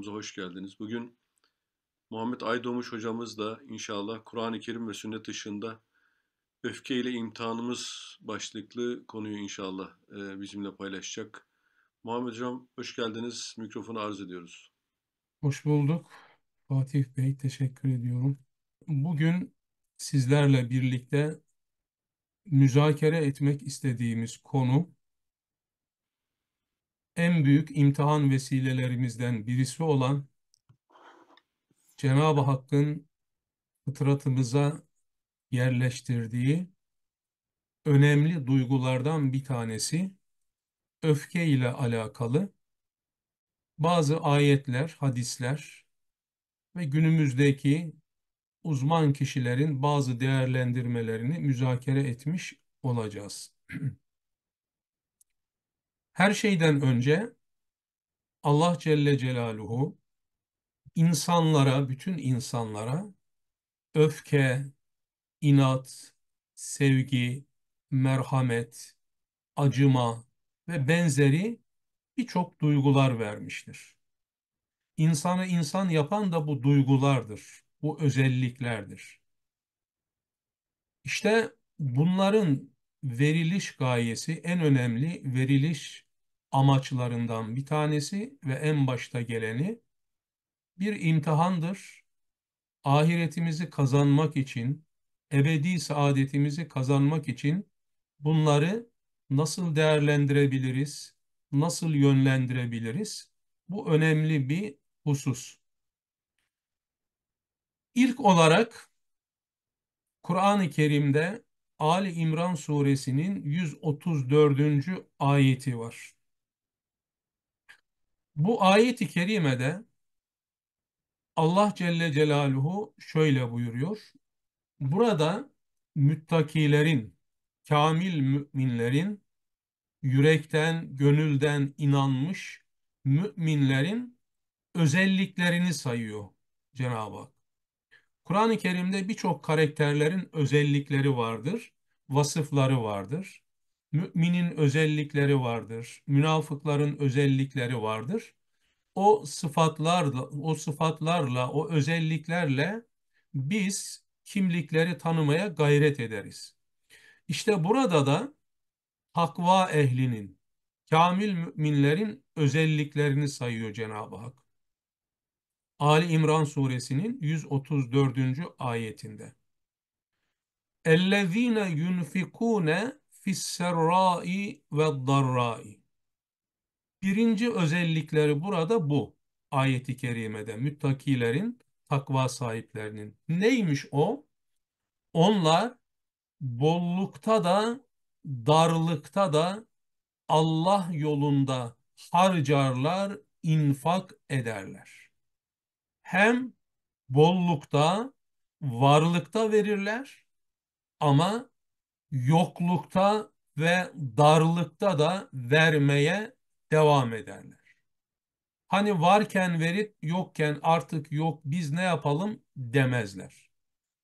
kanalımıza hoş geldiniz. Bugün Muhammed Aydoğmuş da inşallah Kur'an-ı Kerim ve sünnet dışında öfke ile imtihanımız başlıklı konuyu inşallah e, bizimle paylaşacak. Muhammed hocam hoş geldiniz. Mikrofonu arz ediyoruz. Hoş bulduk. Fatih Bey teşekkür ediyorum. Bugün sizlerle birlikte müzakere etmek istediğimiz konu en büyük imtihan vesilelerimizden birisi olan Cenab-ı Hakk'ın fıtratımıza yerleştirdiği önemli duygulardan bir tanesi öfke ile alakalı bazı ayetler, hadisler ve günümüzdeki uzman kişilerin bazı değerlendirmelerini müzakere etmiş olacağız. Her şeyden önce Allah Celle Celaluhu insanlara, bütün insanlara öfke, inat, sevgi, merhamet, acıma ve benzeri birçok duygular vermiştir. İnsanı insan yapan da bu duygulardır, bu özelliklerdir. İşte bunların veriliş gayesi, en önemli veriliş amaçlarından bir tanesi ve en başta geleni bir imtihandır. Ahiretimizi kazanmak için, ebedi saadetimizi kazanmak için bunları nasıl değerlendirebiliriz, nasıl yönlendirebiliriz? Bu önemli bir husus. İlk olarak Kur'an-ı Kerim'de Ali İmran suresinin 134. ayeti var. Bu ayet-i kerimede Allah Celle Celaluhu şöyle buyuruyor. Burada müttakilerin, kamil müminlerin, yürekten, gönülden inanmış müminlerin özelliklerini sayıyor Cenab-ı Hak. Kur'an-ı Kerim'de birçok karakterlerin özellikleri vardır, vasıfları vardır. Müminin özellikleri vardır, münafıkların özellikleri vardır. O sıfatlarla, o sıfatlarla, o özelliklerle biz kimlikleri tanımaya gayret ederiz. İşte burada da takva ehlinin, kamil müminlerin özelliklerini sayıyor Cenab-ı Hak. Ali İmran suresinin 134. ayetinde. اَلَّذ۪ينَ يُنْفِقُونَ fisserrai ve darrai. Birinci özellikleri burada bu. Ayeti kerimede müttakilerin, takva sahiplerinin. Neymiş o? Onlar bollukta da, darlıkta da Allah yolunda harcarlar, infak ederler. Hem bollukta, varlıkta verirler ama yoklukta ve darlıkta da vermeye devam ederler. Hani varken verip yokken artık yok biz ne yapalım demezler.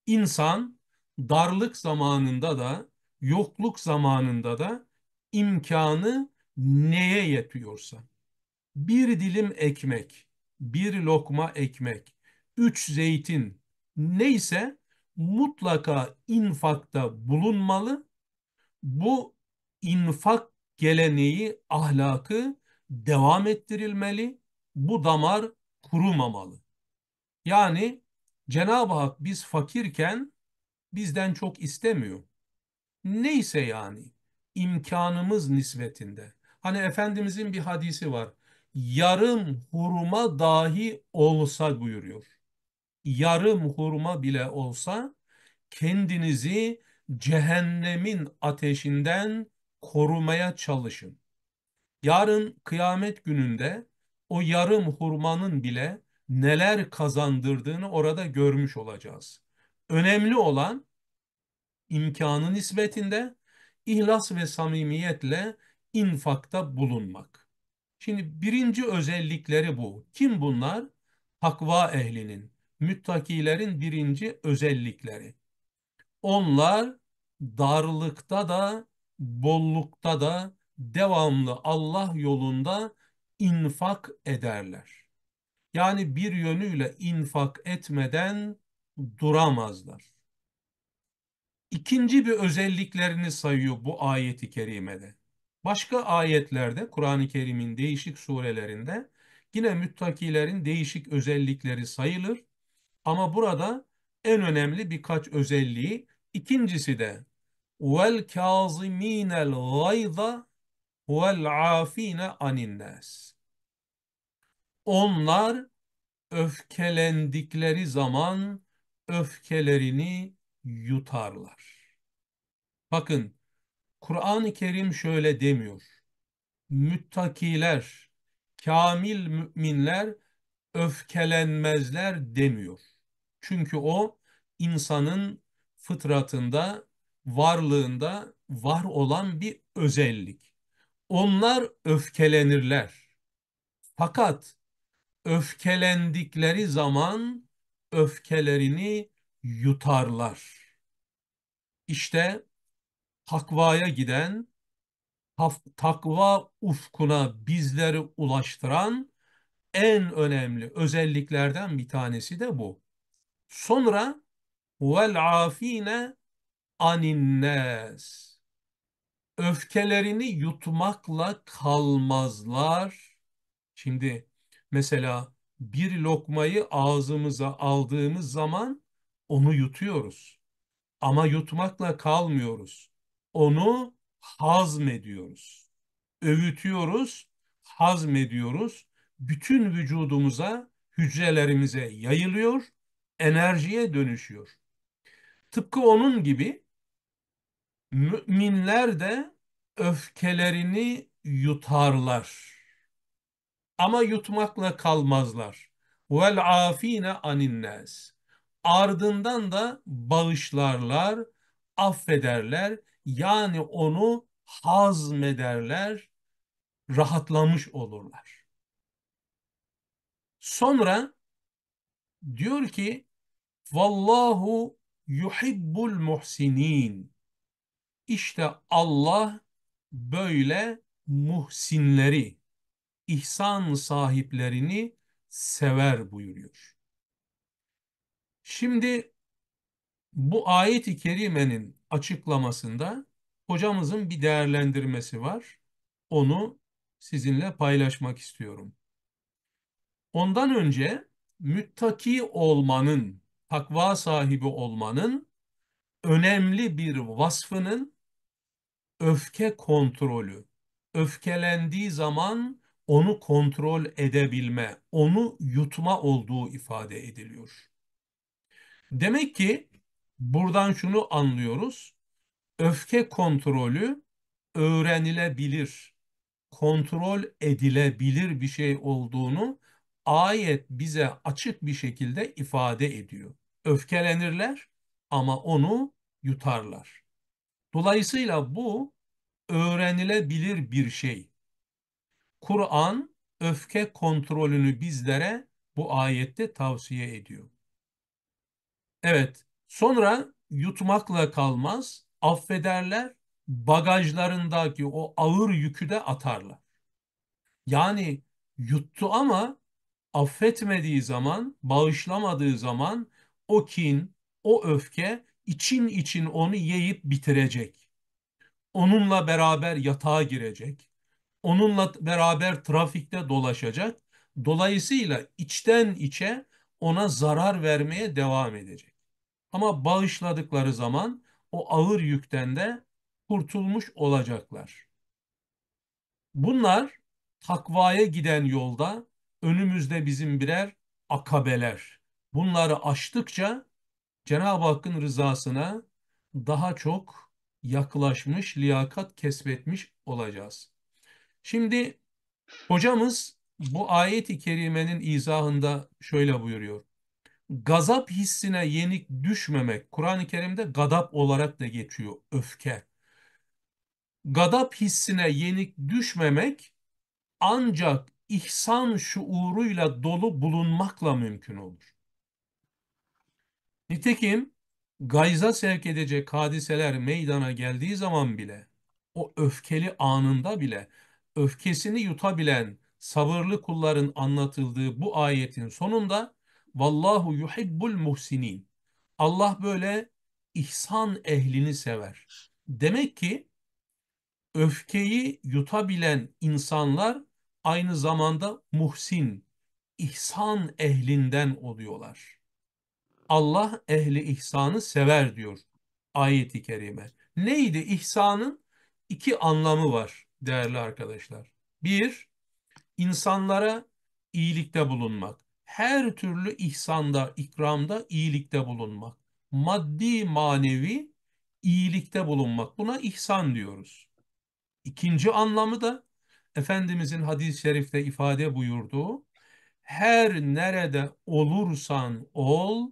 İnsan darlık zamanında da yokluk zamanında da imkanı neye yetiyorsa bir dilim ekmek, bir lokma ekmek, üç zeytin neyse mutlaka infakta bulunmalı. Bu infak geleneği, ahlakı devam ettirilmeli. Bu damar kurumamalı. Yani Cenab-ı Hak biz fakirken bizden çok istemiyor. Neyse yani imkanımız nispetinde. Hani Efendimizin bir hadisi var. Yarım hurma dahi olsa buyuruyor yarım hurma bile olsa kendinizi cehennemin ateşinden korumaya çalışın. Yarın kıyamet gününde o yarım hurmanın bile neler kazandırdığını orada görmüş olacağız. Önemli olan imkanı nispetinde ihlas ve samimiyetle infakta bulunmak. Şimdi birinci özellikleri bu. Kim bunlar? Takva ehlinin, müttakilerin birinci özellikleri. Onlar darlıkta da bollukta da devamlı Allah yolunda infak ederler. Yani bir yönüyle infak etmeden duramazlar. İkinci bir özelliklerini sayıyor bu ayeti kerimede. Başka ayetlerde Kur'an-ı Kerim'in değişik surelerinde yine müttakilerin değişik özellikleri sayılır. Ama burada en önemli birkaç özelliği. İkincisi de vel kazimînel gayza vel afine aninnes. Onlar öfkelendikleri zaman öfkelerini yutarlar. Bakın Kur'an-ı Kerim şöyle demiyor. Müttakiler, kamil müminler öfkelenmezler demiyor. Çünkü o insanın fıtratında, varlığında var olan bir özellik. Onlar öfkelenirler. Fakat öfkelendikleri zaman öfkelerini yutarlar. İşte takvaya giden, takva ufkuna bizleri ulaştıran en önemli özelliklerden bir tanesi de bu. Sonra vel afine aninnes. Öfkelerini yutmakla kalmazlar. Şimdi mesela bir lokmayı ağzımıza aldığımız zaman onu yutuyoruz. Ama yutmakla kalmıyoruz. Onu hazmediyoruz. Öğütüyoruz, hazmediyoruz. Bütün vücudumuza, hücrelerimize yayılıyor enerjiye dönüşüyor. Tıpkı onun gibi müminler de öfkelerini yutarlar. Ama yutmakla kalmazlar. Vel afine aninnas. Ardından da bağışlarlar, affederler. Yani onu hazmederler, rahatlamış olurlar. Sonra diyor ki Vallahu yuhibbul muhsinin. İşte Allah böyle muhsinleri, ihsan sahiplerini sever buyuruyor. Şimdi bu ayet-i kerimenin açıklamasında hocamızın bir değerlendirmesi var. Onu sizinle paylaşmak istiyorum. Ondan önce müttaki olmanın takva sahibi olmanın önemli bir vasfının öfke kontrolü. Öfkelendiği zaman onu kontrol edebilme, onu yutma olduğu ifade ediliyor. Demek ki buradan şunu anlıyoruz. Öfke kontrolü öğrenilebilir, kontrol edilebilir bir şey olduğunu ayet bize açık bir şekilde ifade ediyor öfkelenirler ama onu yutarlar. Dolayısıyla bu öğrenilebilir bir şey. Kur'an öfke kontrolünü bizlere bu ayette tavsiye ediyor. Evet, sonra yutmakla kalmaz, affederler, bagajlarındaki o ağır yükü de atarlar. Yani yuttu ama affetmediği zaman, bağışlamadığı zaman o kin, o öfke için için onu yiyip bitirecek. Onunla beraber yatağa girecek. Onunla beraber trafikte dolaşacak. Dolayısıyla içten içe ona zarar vermeye devam edecek. Ama bağışladıkları zaman o ağır yükten de kurtulmuş olacaklar. Bunlar takvaya giden yolda önümüzde bizim birer akabeler. Bunları aştıkça Cenab-ı Hakk'ın rızasına daha çok yaklaşmış, liyakat kesbetmiş olacağız. Şimdi hocamız bu ayet-i kerimenin izahında şöyle buyuruyor. Gazap hissine yenik düşmemek, Kur'an-ı Kerim'de gadap olarak da geçiyor, öfke. Gadap hissine yenik düşmemek ancak ihsan şuuruyla dolu bulunmakla mümkün olur. Nitekim gayza sevk edecek hadiseler meydana geldiği zaman bile, o öfkeli anında bile, öfkesini yutabilen sabırlı kulların anlatıldığı bu ayetin sonunda Vallahu yuhibbul muhsinin. Allah böyle ihsan ehlini sever. Demek ki öfkeyi yutabilen insanlar aynı zamanda muhsin, ihsan ehlinden oluyorlar. Allah ehli ihsanı sever diyor ayeti kerime. Neydi ihsanın? iki anlamı var değerli arkadaşlar. Bir, insanlara iyilikte bulunmak. Her türlü ihsanda, ikramda iyilikte bulunmak. Maddi, manevi iyilikte bulunmak. Buna ihsan diyoruz. İkinci anlamı da Efendimizin hadis-i şerifte ifade buyurduğu her nerede olursan ol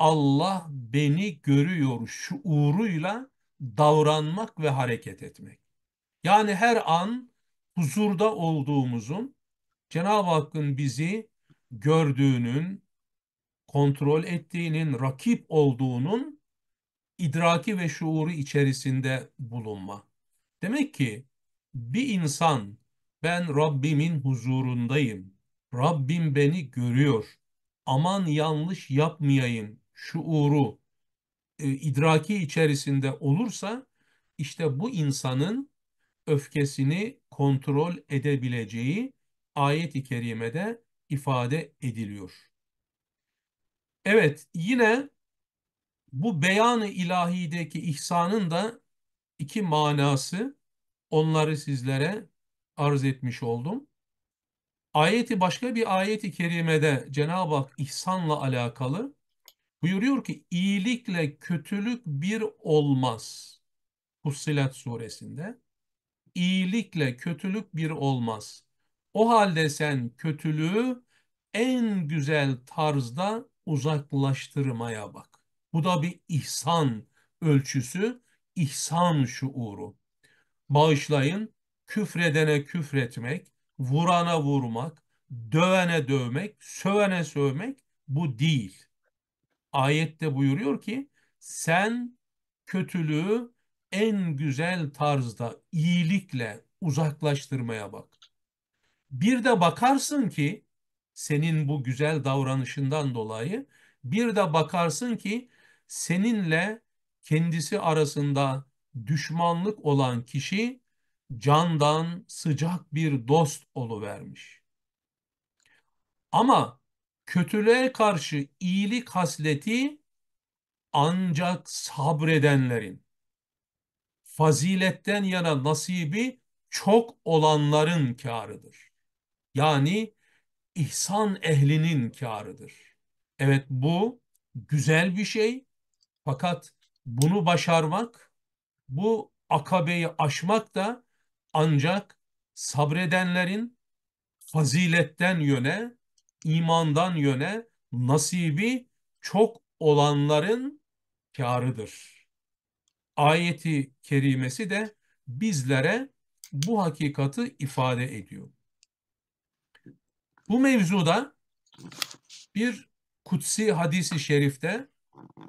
Allah beni görüyor şuuruyla davranmak ve hareket etmek. Yani her an huzurda olduğumuzun, Cenab-ı Hakk'ın bizi gördüğünün, kontrol ettiğinin, rakip olduğunun idraki ve şuuru içerisinde bulunma. Demek ki bir insan ben Rabbimin huzurundayım. Rabbim beni görüyor. Aman yanlış yapmayayım şuuru, e, idraki içerisinde olursa işte bu insanın öfkesini kontrol edebileceği ayet-i kerimede ifade ediliyor. Evet yine bu beyanı ilahideki ihsanın da iki manası onları sizlere arz etmiş oldum. Ayeti başka bir ayeti kerimede Cenab-ı Hak ihsanla alakalı Buyuruyor ki iyilikle kötülük bir olmaz. Fussilet suresinde. İyilikle kötülük bir olmaz. O halde sen kötülüğü en güzel tarzda uzaklaştırmaya bak. Bu da bir ihsan ölçüsü, ihsan şuuru. Bağışlayın, küfredene küfretmek, vurana vurmak, dövene dövmek, sövene sövmek bu değil ayette buyuruyor ki sen kötülüğü en güzel tarzda iyilikle uzaklaştırmaya bak. Bir de bakarsın ki senin bu güzel davranışından dolayı bir de bakarsın ki seninle kendisi arasında düşmanlık olan kişi candan sıcak bir dost oluvermiş. Ama kötülüğe karşı iyilik hasleti ancak sabredenlerin, faziletten yana nasibi çok olanların karıdır. Yani ihsan ehlinin karıdır. Evet bu güzel bir şey fakat bunu başarmak, bu akabeyi aşmak da ancak sabredenlerin faziletten yöne imandan yöne nasibi çok olanların karıdır. Ayeti kerimesi de bizlere bu hakikati ifade ediyor. Bu mevzuda bir kutsi hadisi şerifte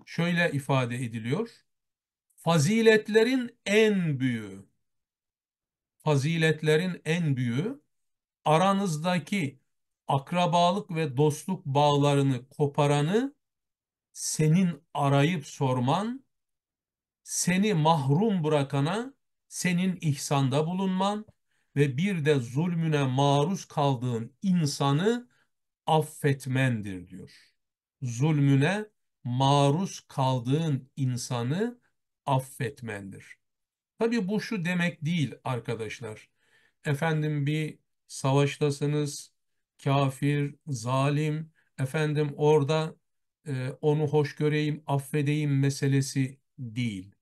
şöyle ifade ediliyor. Faziletlerin en büyüğü, faziletlerin en büyüğü aranızdaki akrabalık ve dostluk bağlarını koparanı senin arayıp sorman, seni mahrum bırakana senin ihsanda bulunman ve bir de zulmüne maruz kaldığın insanı affetmendir diyor. Zulmüne maruz kaldığın insanı affetmendir. Tabi bu şu demek değil arkadaşlar. Efendim bir savaştasınız, kafir, zalim, efendim orada e, onu hoş göreyim, affedeyim meselesi değil.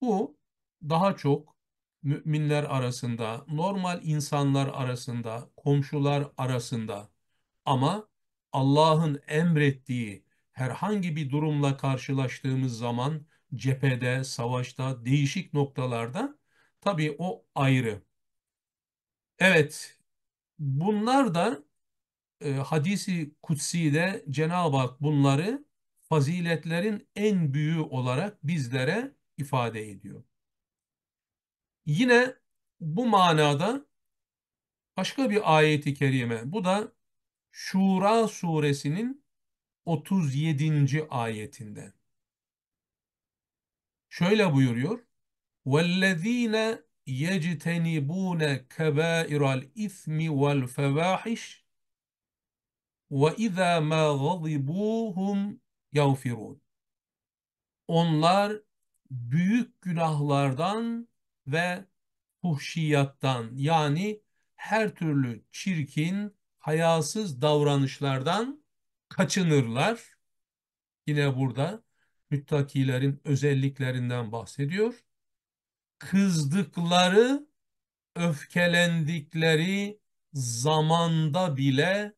Bu daha çok müminler arasında, normal insanlar arasında, komşular arasında ama Allah'ın emrettiği herhangi bir durumla karşılaştığımız zaman cephede, savaşta, değişik noktalarda tabii o ayrı. Evet, bunlar da e, hadisi kutsiyle Cenab-ı Hak bunları faziletlerin en büyüğü olarak bizlere ifade ediyor. Yine bu manada başka bir ayeti kerime. Bu da Şura suresinin 37. ayetinde. Şöyle buyuruyor. وَالَّذ۪ينَ يَجْتَنِبُونَ كَبَائِرَ الْاِثْمِ وَالْفَوَاحِشِ وَاِذَا مَا غَضِبُوهُمْ يَغْفِرُونَ Onlar büyük günahlardan ve fuhşiyattan yani her türlü çirkin, hayasız davranışlardan kaçınırlar. Yine burada müttakilerin özelliklerinden bahsediyor. Kızdıkları, öfkelendikleri zamanda bile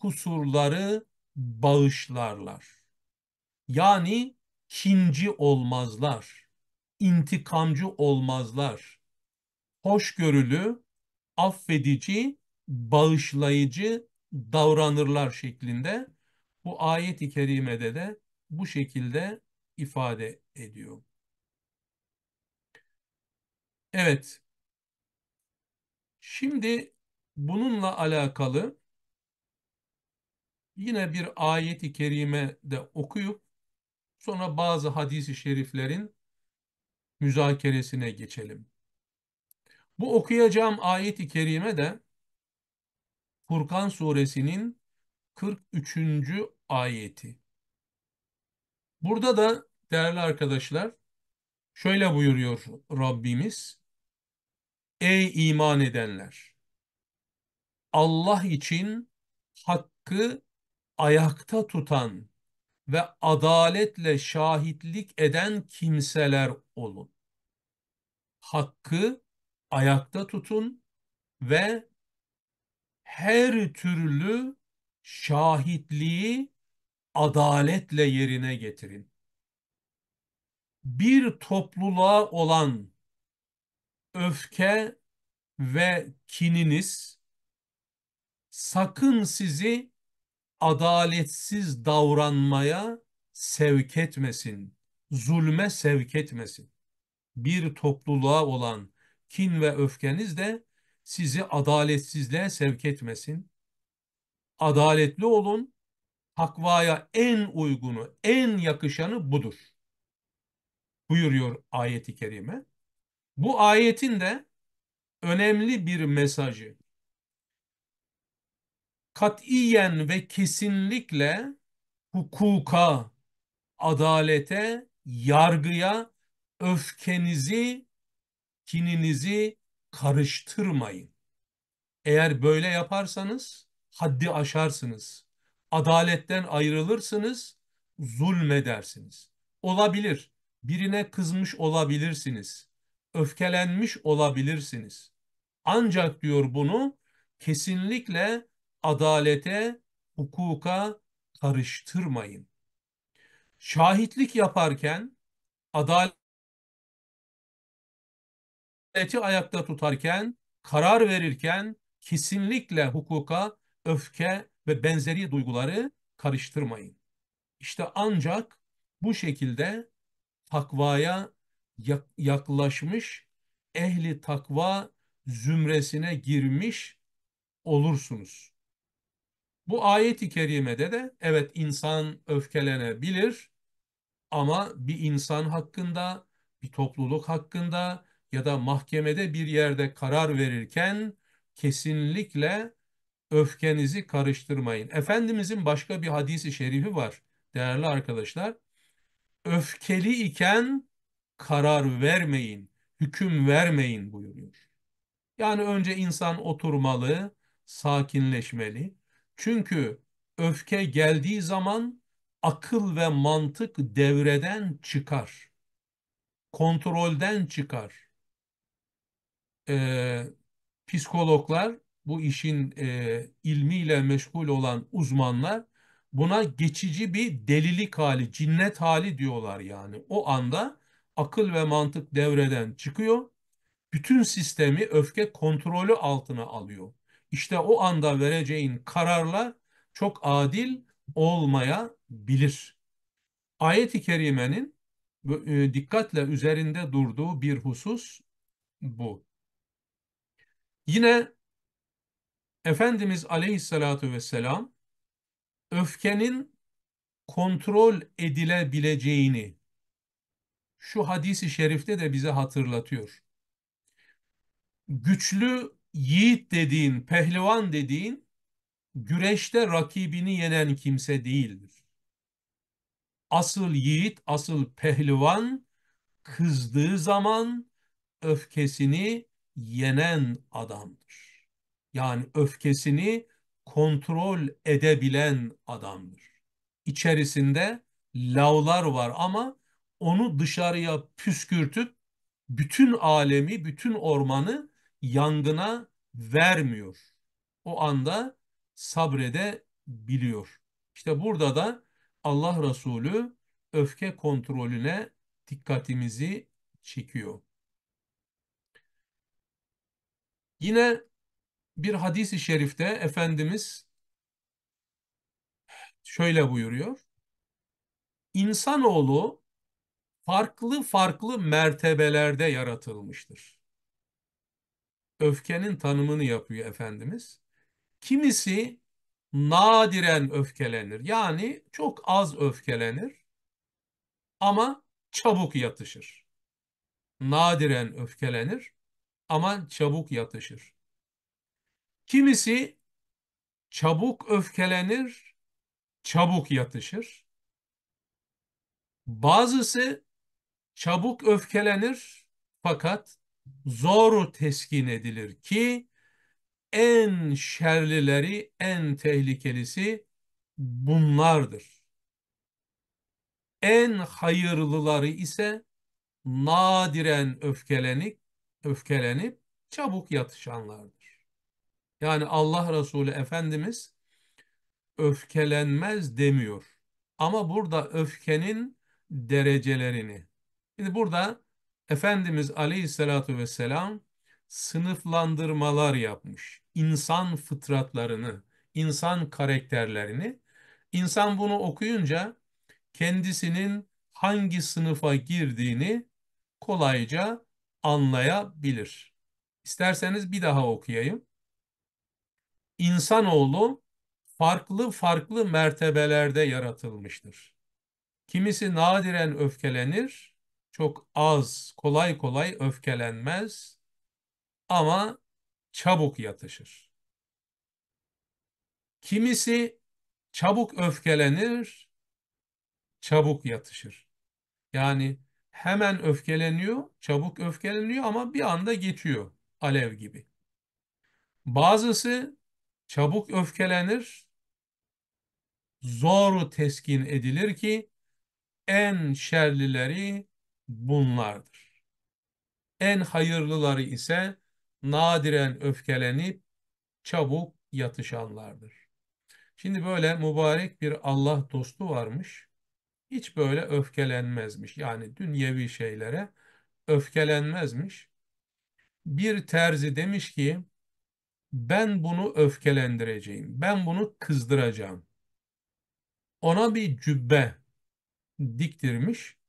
kusurları bağışlarlar. Yani kinci olmazlar, intikamcı olmazlar. Hoşgörülü, affedici, bağışlayıcı davranırlar şeklinde bu ayet-i kerimede de bu şekilde ifade ediyor. Evet. Şimdi bununla alakalı yine bir ayeti kerime de okuyup sonra bazı hadisi şeriflerin müzakeresine geçelim. Bu okuyacağım ayeti kerime de Furkan suresinin 43. ayeti. Burada da değerli arkadaşlar şöyle buyuruyor Rabbimiz. Ey iman edenler! Allah için hakkı ayakta tutan ve adaletle şahitlik eden kimseler olun. Hakkı ayakta tutun ve her türlü şahitliği adaletle yerine getirin. Bir topluluğa olan öfke ve kininiz sakın sizi adaletsiz davranmaya sevk etmesin, zulme sevk etmesin. Bir topluluğa olan kin ve öfkeniz de sizi adaletsizliğe sevk etmesin. Adaletli olun, takvaya en uygunu, en yakışanı budur. Buyuruyor ayeti kerime. Bu ayetin de önemli bir mesajı katiyen ve kesinlikle hukuka, adalete, yargıya öfkenizi, kininizi karıştırmayın. Eğer böyle yaparsanız haddi aşarsınız. Adaletten ayrılırsınız, zulmedersiniz. Olabilir. Birine kızmış olabilirsiniz. Öfkelenmiş olabilirsiniz. Ancak diyor bunu kesinlikle adalete, hukuka karıştırmayın. Şahitlik yaparken, adaleti ayakta tutarken, karar verirken kesinlikle hukuka öfke ve benzeri duyguları karıştırmayın. İşte ancak bu şekilde takvaya yaklaşmış, ehli takva zümresine girmiş olursunuz. Bu ayeti kerimede de evet insan öfkelenebilir ama bir insan hakkında, bir topluluk hakkında ya da mahkemede bir yerde karar verirken kesinlikle öfkenizi karıştırmayın. Efendimizin başka bir hadisi şerifi var değerli arkadaşlar. Öfkeli iken karar vermeyin, hüküm vermeyin buyuruyor. Yani önce insan oturmalı, sakinleşmeli. Çünkü öfke geldiği zaman akıl ve mantık devreden çıkar. Kontrolden çıkar. Ee, psikologlar bu işin e, ilmiyle meşgul olan uzmanlar buna geçici bir delilik hali, cinnet hali diyorlar yani. O anda akıl ve mantık devreden çıkıyor. Bütün sistemi öfke kontrolü altına alıyor. İşte o anda vereceğin kararlar çok adil olmayabilir. Ayet-i Kerime'nin e, dikkatle üzerinde durduğu bir husus bu. Yine Efendimiz Aleyhisselatü Vesselam öfkenin kontrol edilebileceğini şu hadisi şerifte de bize hatırlatıyor. Güçlü yiğit dediğin, pehlivan dediğin güreşte rakibini yenen kimse değildir. Asıl yiğit, asıl pehlivan kızdığı zaman öfkesini yenen adamdır. Yani öfkesini kontrol edebilen adamdır. İçerisinde lavlar var ama onu dışarıya püskürtüp bütün alemi, bütün ormanı yangına vermiyor. O anda sabredebiliyor. İşte burada da Allah Resulü öfke kontrolüne dikkatimizi çekiyor. Yine bir hadisi şerifte Efendimiz şöyle buyuruyor. İnsanoğlu farklı farklı mertebelerde yaratılmıştır öfkenin tanımını yapıyor Efendimiz. Kimisi nadiren öfkelenir. Yani çok az öfkelenir ama çabuk yatışır. Nadiren öfkelenir ama çabuk yatışır. Kimisi çabuk öfkelenir, çabuk yatışır. Bazısı çabuk öfkelenir fakat zor teskin edilir ki en şerlileri, en tehlikelisi bunlardır. En hayırlıları ise nadiren öfkelenip, öfkelenip çabuk yatışanlardır. Yani Allah Resulü Efendimiz öfkelenmez demiyor. Ama burada öfkenin derecelerini. Şimdi burada Efendimiz Aleyhisselatü Vesselam sınıflandırmalar yapmış. İnsan fıtratlarını, insan karakterlerini. İnsan bunu okuyunca kendisinin hangi sınıfa girdiğini kolayca anlayabilir. İsterseniz bir daha okuyayım. İnsanoğlu farklı farklı mertebelerde yaratılmıştır. Kimisi nadiren öfkelenir, çok az, kolay kolay öfkelenmez ama çabuk yatışır. Kimisi çabuk öfkelenir, çabuk yatışır. Yani hemen öfkeleniyor, çabuk öfkeleniyor ama bir anda geçiyor alev gibi. Bazısı çabuk öfkelenir, zor teskin edilir ki en şerlileri bunlardır. En hayırlıları ise nadiren öfkelenip çabuk yatışanlardır. Şimdi böyle mübarek bir Allah dostu varmış. Hiç böyle öfkelenmezmiş. Yani dünyevi şeylere öfkelenmezmiş. Bir terzi demiş ki ben bunu öfkelendireceğim. Ben bunu kızdıracağım. Ona bir cübbe diktirmiş.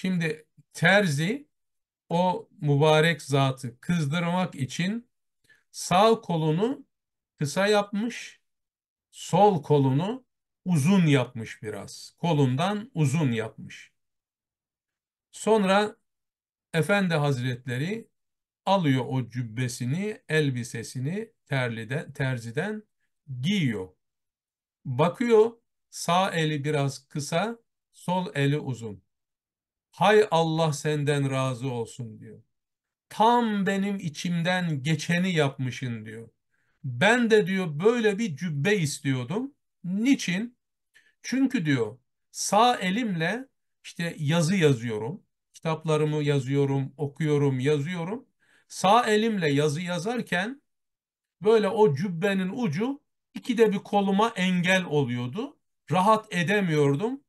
Şimdi terzi o mübarek zatı kızdırmak için sağ kolunu kısa yapmış, sol kolunu uzun yapmış biraz. Kolundan uzun yapmış. Sonra Efendi Hazretleri alıyor o cübbesini, elbisesini terliden, terziden giyiyor. Bakıyor sağ eli biraz kısa, sol eli uzun. Hay Allah senden razı olsun diyor. Tam benim içimden geçeni yapmışın diyor. Ben de diyor böyle bir cübbe istiyordum. Niçin? Çünkü diyor sağ elimle işte yazı yazıyorum. Kitaplarımı yazıyorum, okuyorum, yazıyorum. Sağ elimle yazı yazarken böyle o cübbenin ucu ikide bir koluma engel oluyordu. Rahat edemiyordum.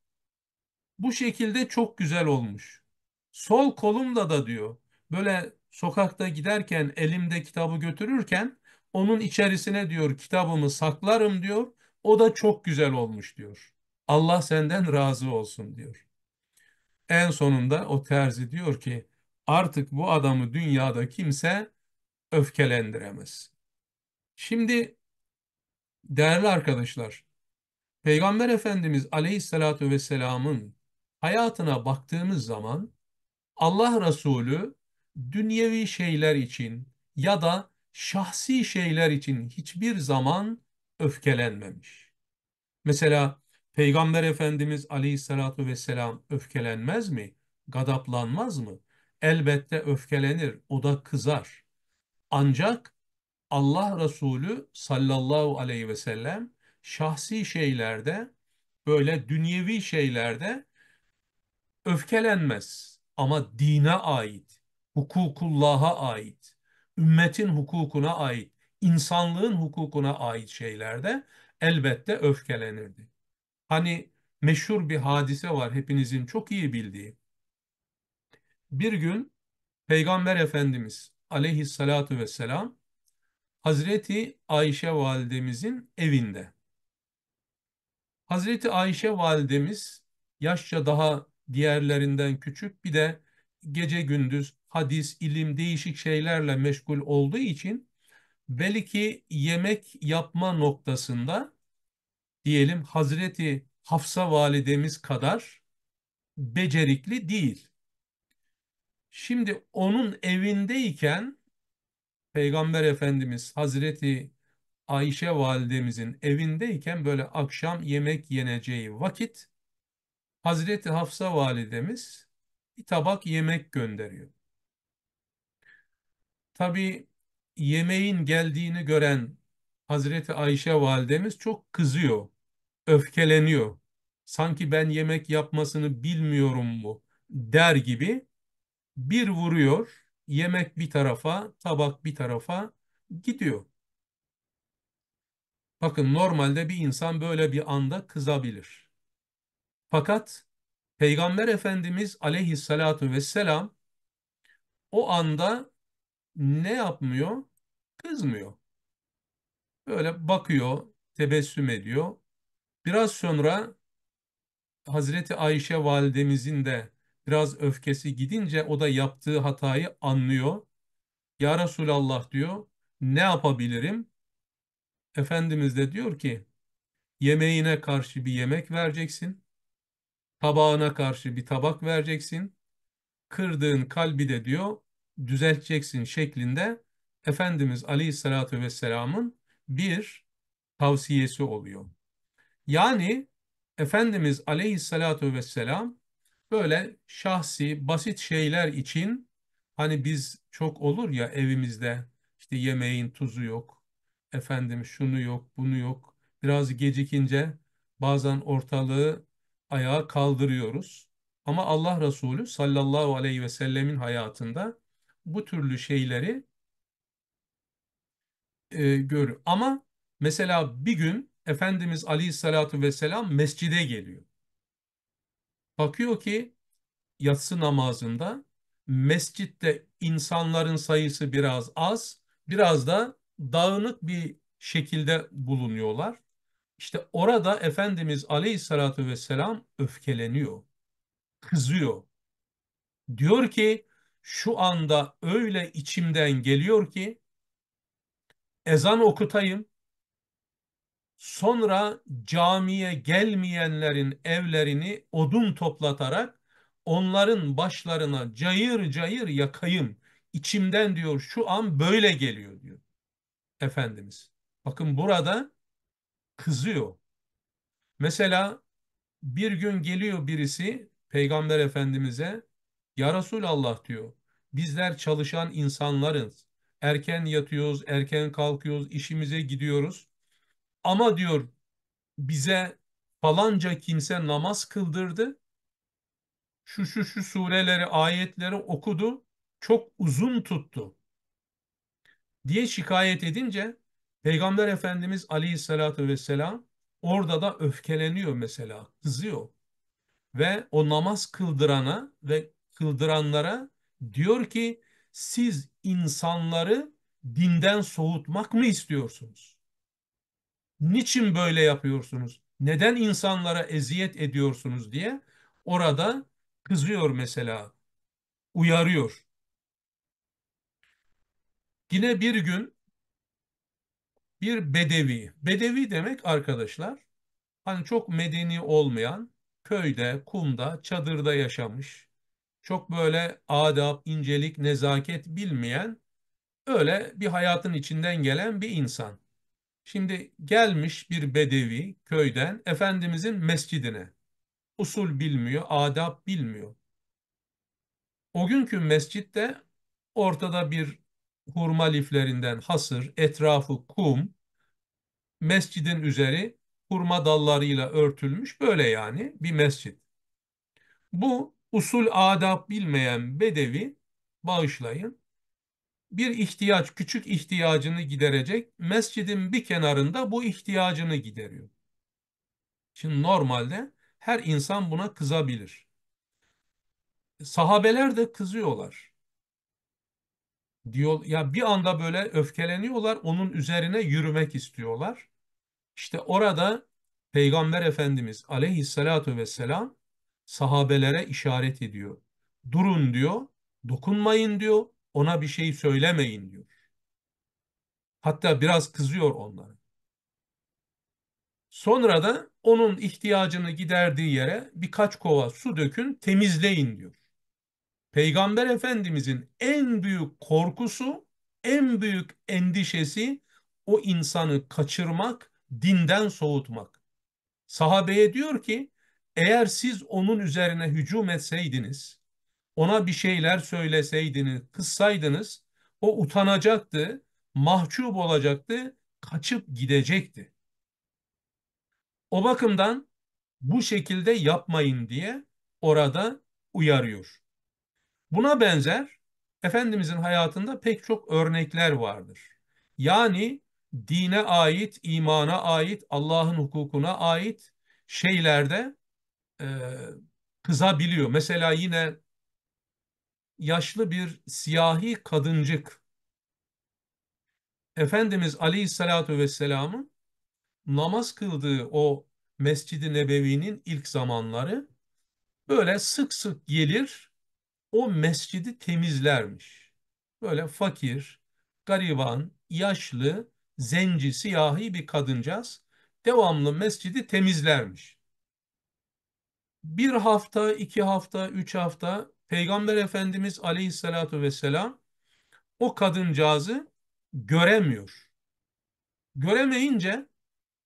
Bu şekilde çok güzel olmuş. Sol kolumda da diyor böyle sokakta giderken elimde kitabı götürürken onun içerisine diyor kitabımı saklarım diyor. O da çok güzel olmuş diyor. Allah senden razı olsun diyor. En sonunda o terzi diyor ki artık bu adamı dünyada kimse öfkelendiremez. Şimdi değerli arkadaşlar Peygamber Efendimiz Aleyhisselatü Vesselam'ın hayatına baktığımız zaman Allah Resulü dünyevi şeyler için ya da şahsi şeyler için hiçbir zaman öfkelenmemiş. Mesela Peygamber Efendimiz Aleyhisselatü Vesselam öfkelenmez mi? Gadaplanmaz mı? Elbette öfkelenir, o da kızar. Ancak Allah Resulü sallallahu aleyhi ve sellem şahsi şeylerde, böyle dünyevi şeylerde öfkelenmez ama dine ait, hukukullah'a ait, ümmetin hukukuna ait, insanlığın hukukuna ait şeylerde elbette öfkelenirdi. Hani meşhur bir hadise var hepinizin çok iyi bildiği. Bir gün Peygamber Efendimiz aleyhissalatu vesselam Hazreti Ayşe validemizin evinde. Hazreti Ayşe validemiz yaşça daha diğerlerinden küçük. Bir de gece gündüz hadis, ilim değişik şeylerle meşgul olduğu için belki yemek yapma noktasında diyelim Hazreti Hafsa validemiz kadar becerikli değil. Şimdi onun evindeyken Peygamber Efendimiz Hazreti Ayşe validemizin evindeyken böyle akşam yemek yeneceği vakit Hazreti Hafsa validemiz bir tabak yemek gönderiyor. Tabi yemeğin geldiğini gören Hazreti Ayşe validemiz çok kızıyor, öfkeleniyor. Sanki ben yemek yapmasını bilmiyorum mu der gibi bir vuruyor, yemek bir tarafa, tabak bir tarafa gidiyor. Bakın normalde bir insan böyle bir anda kızabilir. Fakat Peygamber Efendimiz aleyhissalatu vesselam o anda ne yapmıyor? Kızmıyor. Böyle bakıyor, tebessüm ediyor. Biraz sonra Hazreti Ayşe validemizin de biraz öfkesi gidince o da yaptığı hatayı anlıyor. Ya Resulallah diyor, ne yapabilirim? Efendimiz de diyor ki, yemeğine karşı bir yemek vereceksin tabağına karşı bir tabak vereceksin. Kırdığın kalbi de diyor düzelteceksin şeklinde Efendimiz Aleyhisselatü Vesselam'ın bir tavsiyesi oluyor. Yani Efendimiz Aleyhisselatü Vesselam böyle şahsi basit şeyler için hani biz çok olur ya evimizde işte yemeğin tuzu yok, efendim şunu yok, bunu yok. Biraz gecikince bazen ortalığı ayağa kaldırıyoruz. Ama Allah Resulü sallallahu aleyhi ve sellemin hayatında bu türlü şeyleri e, görür. Ama mesela bir gün Efendimiz aleyhissalatu vesselam mescide geliyor. Bakıyor ki yatsı namazında mescitte insanların sayısı biraz az, biraz da dağınık bir şekilde bulunuyorlar. İşte orada Efendimiz Aleyhisselatü Vesselam öfkeleniyor, kızıyor. Diyor ki şu anda öyle içimden geliyor ki ezan okutayım, sonra camiye gelmeyenlerin evlerini odun toplatarak onların başlarına cayır cayır yakayım. İçimden diyor şu an böyle geliyor diyor Efendimiz. Bakın burada kızıyor. Mesela bir gün geliyor birisi Peygamber Efendimiz'e Ya Resulallah diyor bizler çalışan insanlarız. Erken yatıyoruz, erken kalkıyoruz, işimize gidiyoruz. Ama diyor bize falanca kimse namaz kıldırdı. Şu şu şu sureleri, ayetleri okudu. Çok uzun tuttu diye şikayet edince Peygamber Efendimiz Aleyhisselatü Vesselam orada da öfkeleniyor mesela, kızıyor. Ve o namaz kıldırana ve kıldıranlara diyor ki siz insanları dinden soğutmak mı istiyorsunuz? Niçin böyle yapıyorsunuz? Neden insanlara eziyet ediyorsunuz diye orada kızıyor mesela, uyarıyor. Yine bir gün bir bedevi. Bedevi demek arkadaşlar hani çok medeni olmayan köyde, kumda, çadırda yaşamış. Çok böyle adab, incelik, nezaket bilmeyen öyle bir hayatın içinden gelen bir insan. Şimdi gelmiş bir bedevi köyden Efendimizin mescidine. Usul bilmiyor, adab bilmiyor. O günkü mescitte ortada bir hurma liflerinden hasır, etrafı kum, mescidin üzeri hurma dallarıyla örtülmüş böyle yani bir mescit. Bu usul adab bilmeyen bedevi bağışlayın bir ihtiyaç, küçük ihtiyacını giderecek mescidin bir kenarında bu ihtiyacını gideriyor. Şimdi normalde her insan buna kızabilir. Sahabeler de kızıyorlar diyor ya bir anda böyle öfkeleniyorlar onun üzerine yürümek istiyorlar. İşte orada Peygamber Efendimiz aleyhissalatu vesselam sahabelere işaret ediyor. Durun diyor, dokunmayın diyor, ona bir şey söylemeyin diyor. Hatta biraz kızıyor onlara. Sonra da onun ihtiyacını giderdiği yere birkaç kova su dökün, temizleyin diyor. Peygamber Efendimizin en büyük korkusu, en büyük endişesi o insanı kaçırmak, dinden soğutmak. Sahabeye diyor ki eğer siz onun üzerine hücum etseydiniz, ona bir şeyler söyleseydiniz, kıssaydınız o utanacaktı, mahcup olacaktı, kaçıp gidecekti. O bakımdan bu şekilde yapmayın diye orada uyarıyor. Buna benzer Efendimizin hayatında pek çok örnekler vardır. Yani dine ait, imana ait, Allah'ın hukukuna ait şeylerde e, kızabiliyor. Mesela yine yaşlı bir siyahi kadıncık Efendimiz Aleyhisselatü Vesselam'ın namaz kıldığı o mescid Nebevi'nin ilk zamanları böyle sık sık gelir o mescidi temizlermiş. Böyle fakir, gariban, yaşlı, zenci, siyahi bir kadıncağız devamlı mescidi temizlermiş. Bir hafta, iki hafta, üç hafta Peygamber Efendimiz aleyhissalatu vesselam o kadıncağızı göremiyor. Göremeyince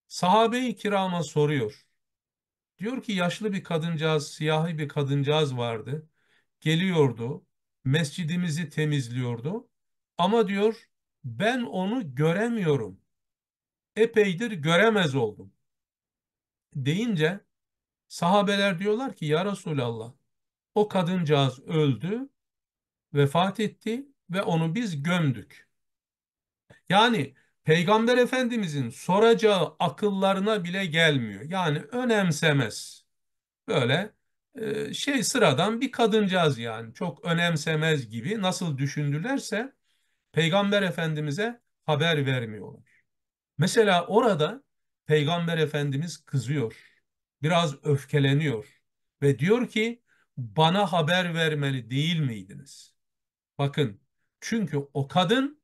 sahabeyi i kirama soruyor. Diyor ki yaşlı bir kadıncağız, siyahi bir kadıncağız vardı geliyordu, mescidimizi temizliyordu. Ama diyor ben onu göremiyorum. Epeydir göremez oldum. Deyince sahabeler diyorlar ki ya Resulallah o kadıncağız öldü, vefat etti ve onu biz gömdük. Yani Peygamber Efendimizin soracağı akıllarına bile gelmiyor. Yani önemsemez. Böyle şey sıradan bir kadıncağız yani çok önemsemez gibi nasıl düşündülerse Peygamber Efendimiz'e haber vermiyorlar. Mesela orada Peygamber Efendimiz kızıyor, biraz öfkeleniyor ve diyor ki bana haber vermeli değil miydiniz? Bakın çünkü o kadın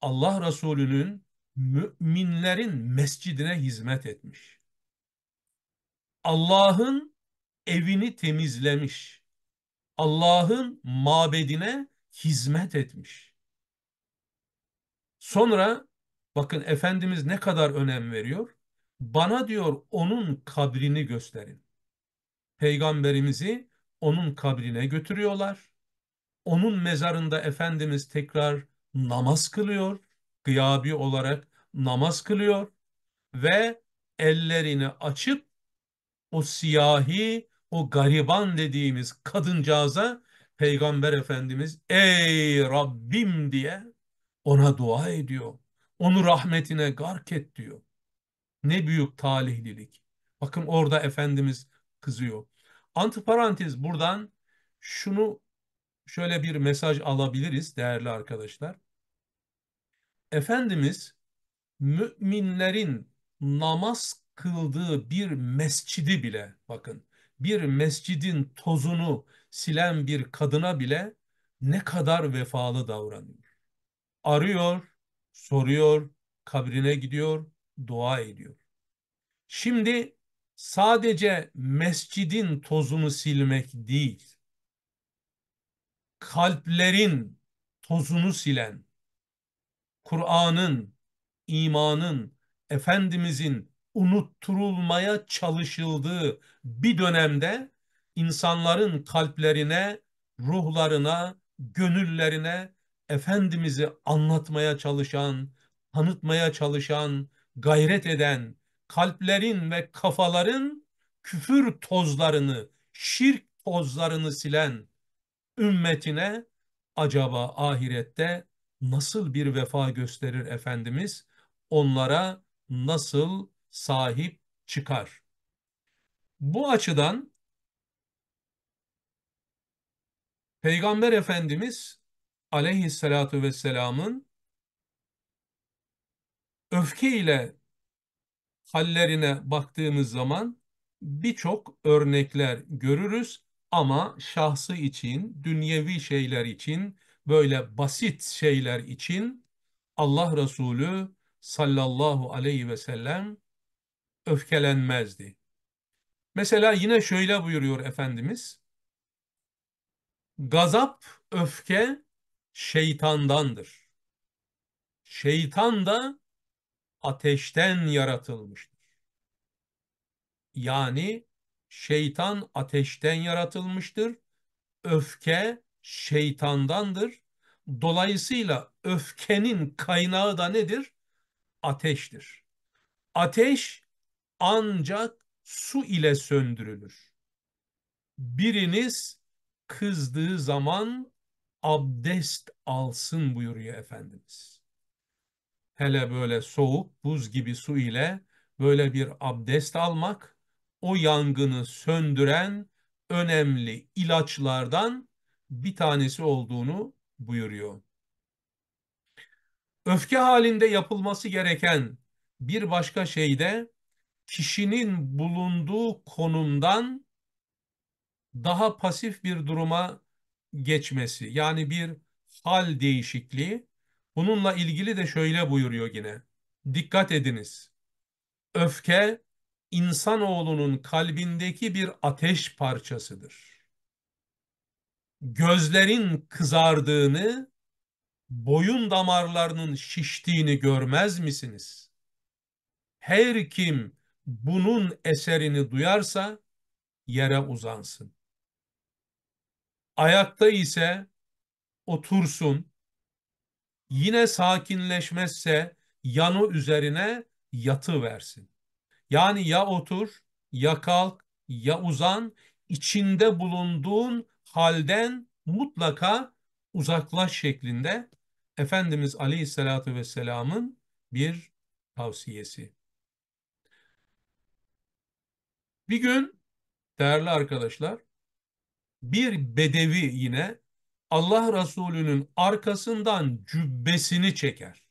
Allah Resulü'nün müminlerin mescidine hizmet etmiş. Allah'ın evini temizlemiş. Allah'ın mabedine hizmet etmiş. Sonra bakın Efendimiz ne kadar önem veriyor. Bana diyor onun kabrini gösterin. Peygamberimizi onun kabrine götürüyorlar. Onun mezarında Efendimiz tekrar namaz kılıyor. Gıyabi olarak namaz kılıyor. Ve ellerini açıp o siyahi o gariban dediğimiz kadıncağıza Peygamber Efendimiz ey Rabbim diye ona dua ediyor. Onu rahmetine gark et diyor. Ne büyük talihlilik. Bakın orada Efendimiz kızıyor. Antiparantez buradan şunu şöyle bir mesaj alabiliriz değerli arkadaşlar. Efendimiz müminlerin namaz kıldığı bir mescidi bile bakın bir mescidin tozunu silen bir kadına bile ne kadar vefalı davranıyor. Arıyor, soruyor, kabrine gidiyor, dua ediyor. Şimdi sadece mescidin tozunu silmek değil, kalplerin tozunu silen, Kur'an'ın, imanın, Efendimizin unutturulmaya çalışıldığı bir dönemde insanların kalplerine, ruhlarına, gönüllerine Efendimiz'i anlatmaya çalışan, tanıtmaya çalışan, gayret eden, kalplerin ve kafaların küfür tozlarını, şirk tozlarını silen ümmetine acaba ahirette nasıl bir vefa gösterir Efendimiz? Onlara nasıl sahip çıkar? Bu açıdan Peygamber Efendimiz aleyhissalatu vesselamın öfke ile hallerine baktığımız zaman birçok örnekler görürüz ama şahsı için, dünyevi şeyler için, böyle basit şeyler için Allah Resulü sallallahu aleyhi ve sellem öfkelenmezdi. Mesela yine şöyle buyuruyor Efendimiz. Gazap, öfke şeytandandır. Şeytan da ateşten yaratılmıştır. Yani şeytan ateşten yaratılmıştır. Öfke şeytandandır. Dolayısıyla öfkenin kaynağı da nedir? Ateştir. Ateş ancak su ile söndürülür. Biriniz kızdığı zaman abdest alsın buyuruyor Efendimiz. Hele böyle soğuk buz gibi su ile böyle bir abdest almak o yangını söndüren önemli ilaçlardan bir tanesi olduğunu buyuruyor. Öfke halinde yapılması gereken bir başka şey de kişinin bulunduğu konumdan daha pasif bir duruma geçmesi. Yani bir hal değişikliği. Bununla ilgili de şöyle buyuruyor yine. Dikkat ediniz. Öfke insanoğlunun kalbindeki bir ateş parçasıdır. Gözlerin kızardığını, boyun damarlarının şiştiğini görmez misiniz? Her kim bunun eserini duyarsa yere uzansın. Ayakta ise otursun. Yine sakinleşmezse yanı üzerine yatı versin. Yani ya otur, ya kalk, ya uzan, içinde bulunduğun halden mutlaka uzaklaş şeklinde Efendimiz Aleyhisselatü Vesselam'ın bir tavsiyesi. Bir gün değerli arkadaşlar bir bedevi yine Allah Resulü'nün arkasından cübbesini çeker.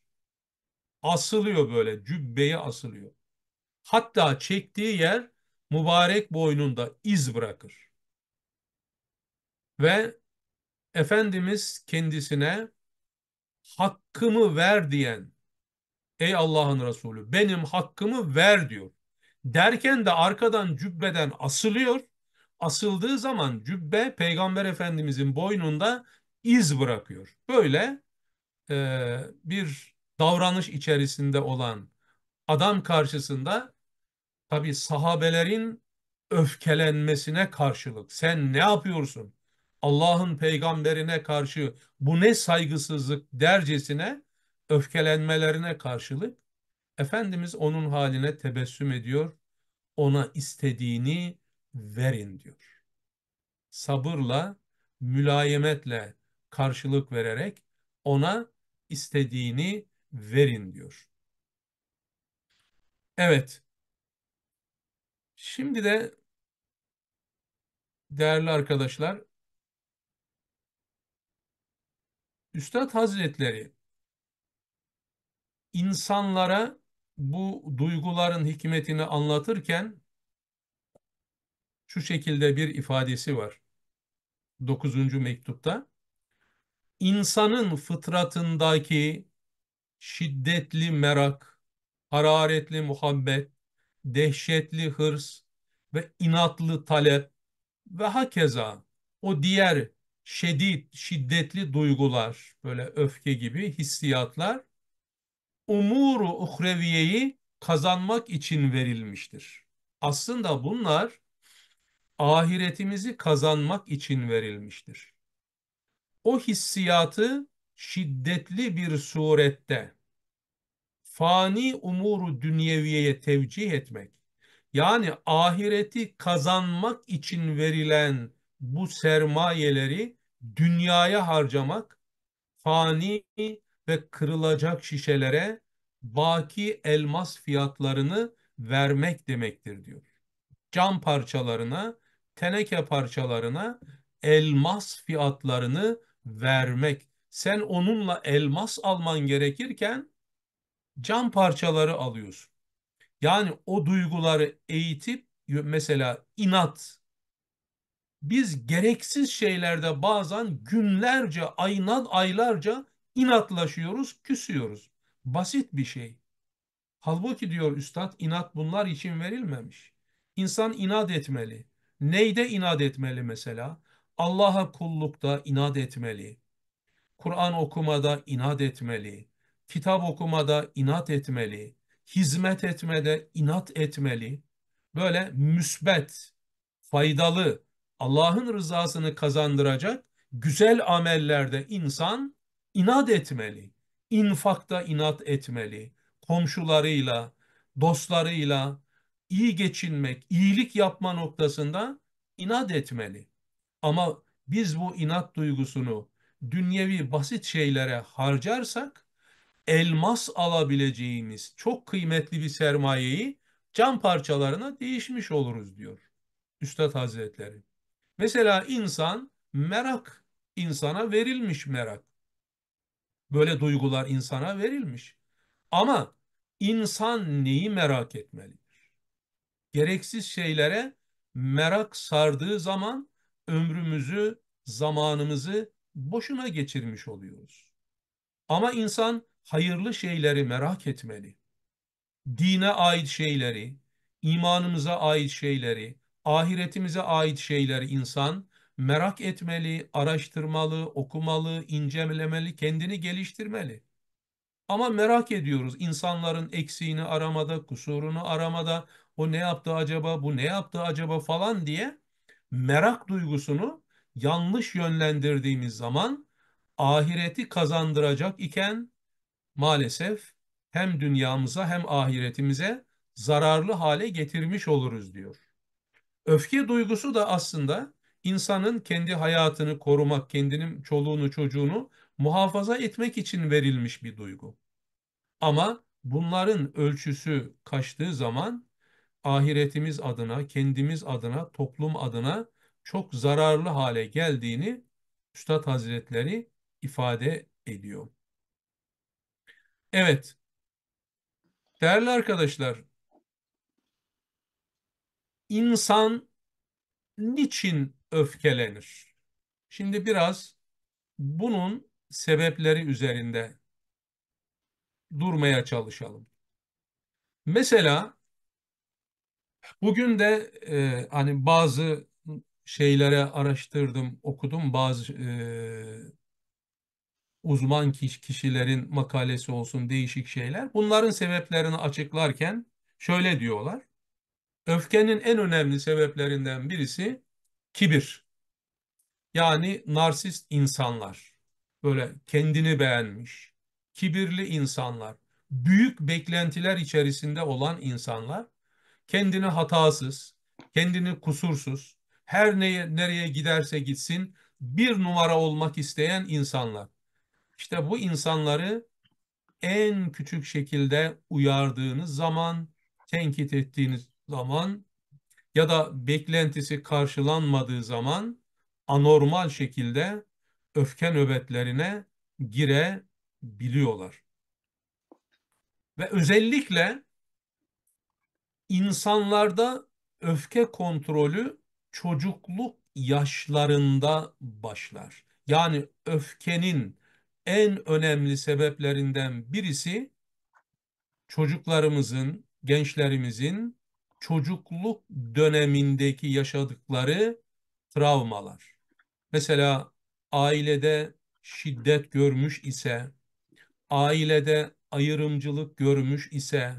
Asılıyor böyle cübbeye asılıyor. Hatta çektiği yer mübarek boynunda iz bırakır. Ve Efendimiz kendisine hakkımı ver diyen ey Allah'ın Resulü benim hakkımı ver diyor. Derken de arkadan cübbeden asılıyor. Asıldığı zaman cübbe Peygamber Efendimizin boynunda iz bırakıyor. Böyle e, bir davranış içerisinde olan adam karşısında tabi sahabelerin öfkelenmesine karşılık sen ne yapıyorsun? Allah'ın peygamberine karşı bu ne saygısızlık dercesine öfkelenmelerine karşılık Efendimiz onun haline tebessüm ediyor, ona istediğini verin diyor. Sabırla, mülayemetle karşılık vererek ona istediğini verin diyor. Evet. Şimdi de değerli arkadaşlar Üstad Hazretleri insanlara bu duyguların hikmetini anlatırken şu şekilde bir ifadesi var. dokuzuncu mektupta insanın fıtratındaki şiddetli merak, hararetli muhabbet, dehşetli hırs ve inatlı talep ve hakeza o diğer şedid, şiddetli duygular, böyle öfke gibi hissiyatlar umuru uhreviyeyi kazanmak için verilmiştir. Aslında bunlar ahiretimizi kazanmak için verilmiştir. O hissiyatı şiddetli bir surette fani umuru dünyeviyeye tevcih etmek, yani ahireti kazanmak için verilen bu sermayeleri dünyaya harcamak fani ve kırılacak şişelere baki elmas fiyatlarını vermek demektir diyor. Cam parçalarına, teneke parçalarına elmas fiyatlarını vermek. Sen onunla elmas alman gerekirken cam parçaları alıyorsun. Yani o duyguları eğitip mesela inat. Biz gereksiz şeylerde bazen günlerce, aynan aylarca inatlaşıyoruz, küsüyoruz. Basit bir şey. Halbuki diyor üstad inat bunlar için verilmemiş. İnsan inat etmeli. Neyde inat etmeli mesela? Allah'a kullukta inat etmeli. Kur'an okumada inat etmeli. Kitap okumada inat etmeli. Hizmet etmede inat etmeli. Böyle müsbet, faydalı, Allah'ın rızasını kazandıracak güzel amellerde insan inat etmeli. İnfakta inat etmeli. Komşularıyla, dostlarıyla iyi geçinmek, iyilik yapma noktasında inat etmeli. Ama biz bu inat duygusunu dünyevi basit şeylere harcarsak elmas alabileceğimiz çok kıymetli bir sermayeyi cam parçalarına değişmiş oluruz diyor Üstad Hazretleri. Mesela insan merak, insana verilmiş merak. Böyle duygular insana verilmiş. Ama insan neyi merak etmelidir? Gereksiz şeylere merak sardığı zaman ömrümüzü, zamanımızı boşuna geçirmiş oluyoruz. Ama insan hayırlı şeyleri merak etmeli. Dine ait şeyleri, imanımıza ait şeyleri, ahiretimize ait şeyleri insan merak etmeli, araştırmalı, okumalı, incelemeli, kendini geliştirmeli. Ama merak ediyoruz insanların eksiğini aramada, kusurunu aramada, o ne yaptı acaba, bu ne yaptı acaba falan diye merak duygusunu yanlış yönlendirdiğimiz zaman ahireti kazandıracak iken maalesef hem dünyamıza hem ahiretimize zararlı hale getirmiş oluruz diyor. Öfke duygusu da aslında insanın kendi hayatını korumak, kendinin çoluğunu çocuğunu muhafaza etmek için verilmiş bir duygu. Ama bunların ölçüsü kaçtığı zaman ahiretimiz adına, kendimiz adına, toplum adına çok zararlı hale geldiğini Üstad Hazretleri ifade ediyor. Evet. Değerli arkadaşlar, insan niçin öfkelenir. Şimdi biraz bunun sebepleri üzerinde durmaya çalışalım. Mesela bugün de e, hani bazı şeylere araştırdım, okudum bazı e, uzman kişilerin makalesi olsun değişik şeyler. Bunların sebeplerini açıklarken şöyle diyorlar. Öfkenin en önemli sebeplerinden birisi kibir. Yani narsist insanlar. Böyle kendini beğenmiş, kibirli insanlar, büyük beklentiler içerisinde olan insanlar kendini hatasız, kendini kusursuz, her neye, nereye giderse gitsin bir numara olmak isteyen insanlar. İşte bu insanları en küçük şekilde uyardığınız zaman, tenkit ettiğiniz zaman ya da beklentisi karşılanmadığı zaman anormal şekilde öfke nöbetlerine girebiliyorlar. Ve özellikle insanlarda öfke kontrolü çocukluk yaşlarında başlar. Yani öfkenin en önemli sebeplerinden birisi çocuklarımızın, gençlerimizin çocukluk dönemindeki yaşadıkları travmalar. Mesela ailede şiddet görmüş ise, ailede ayrımcılık görmüş ise,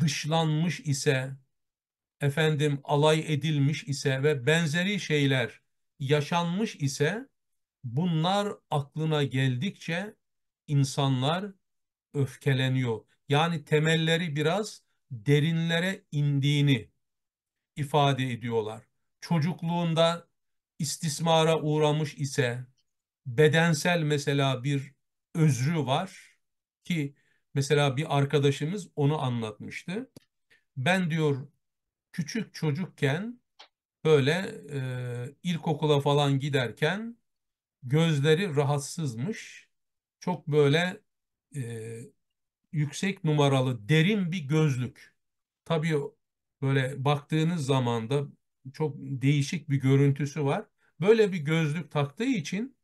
dışlanmış ise, efendim alay edilmiş ise ve benzeri şeyler yaşanmış ise bunlar aklına geldikçe insanlar öfkeleniyor. Yani temelleri biraz derinlere indiğini ifade ediyorlar. Çocukluğunda istismara uğramış ise bedensel mesela bir özrü var ki mesela bir arkadaşımız onu anlatmıştı. Ben diyor küçük çocukken böyle e, ilkokula falan giderken gözleri rahatsızmış. Çok böyle e, yüksek numaralı derin bir gözlük. Tabii böyle baktığınız zaman da çok değişik bir görüntüsü var. Böyle bir gözlük taktığı için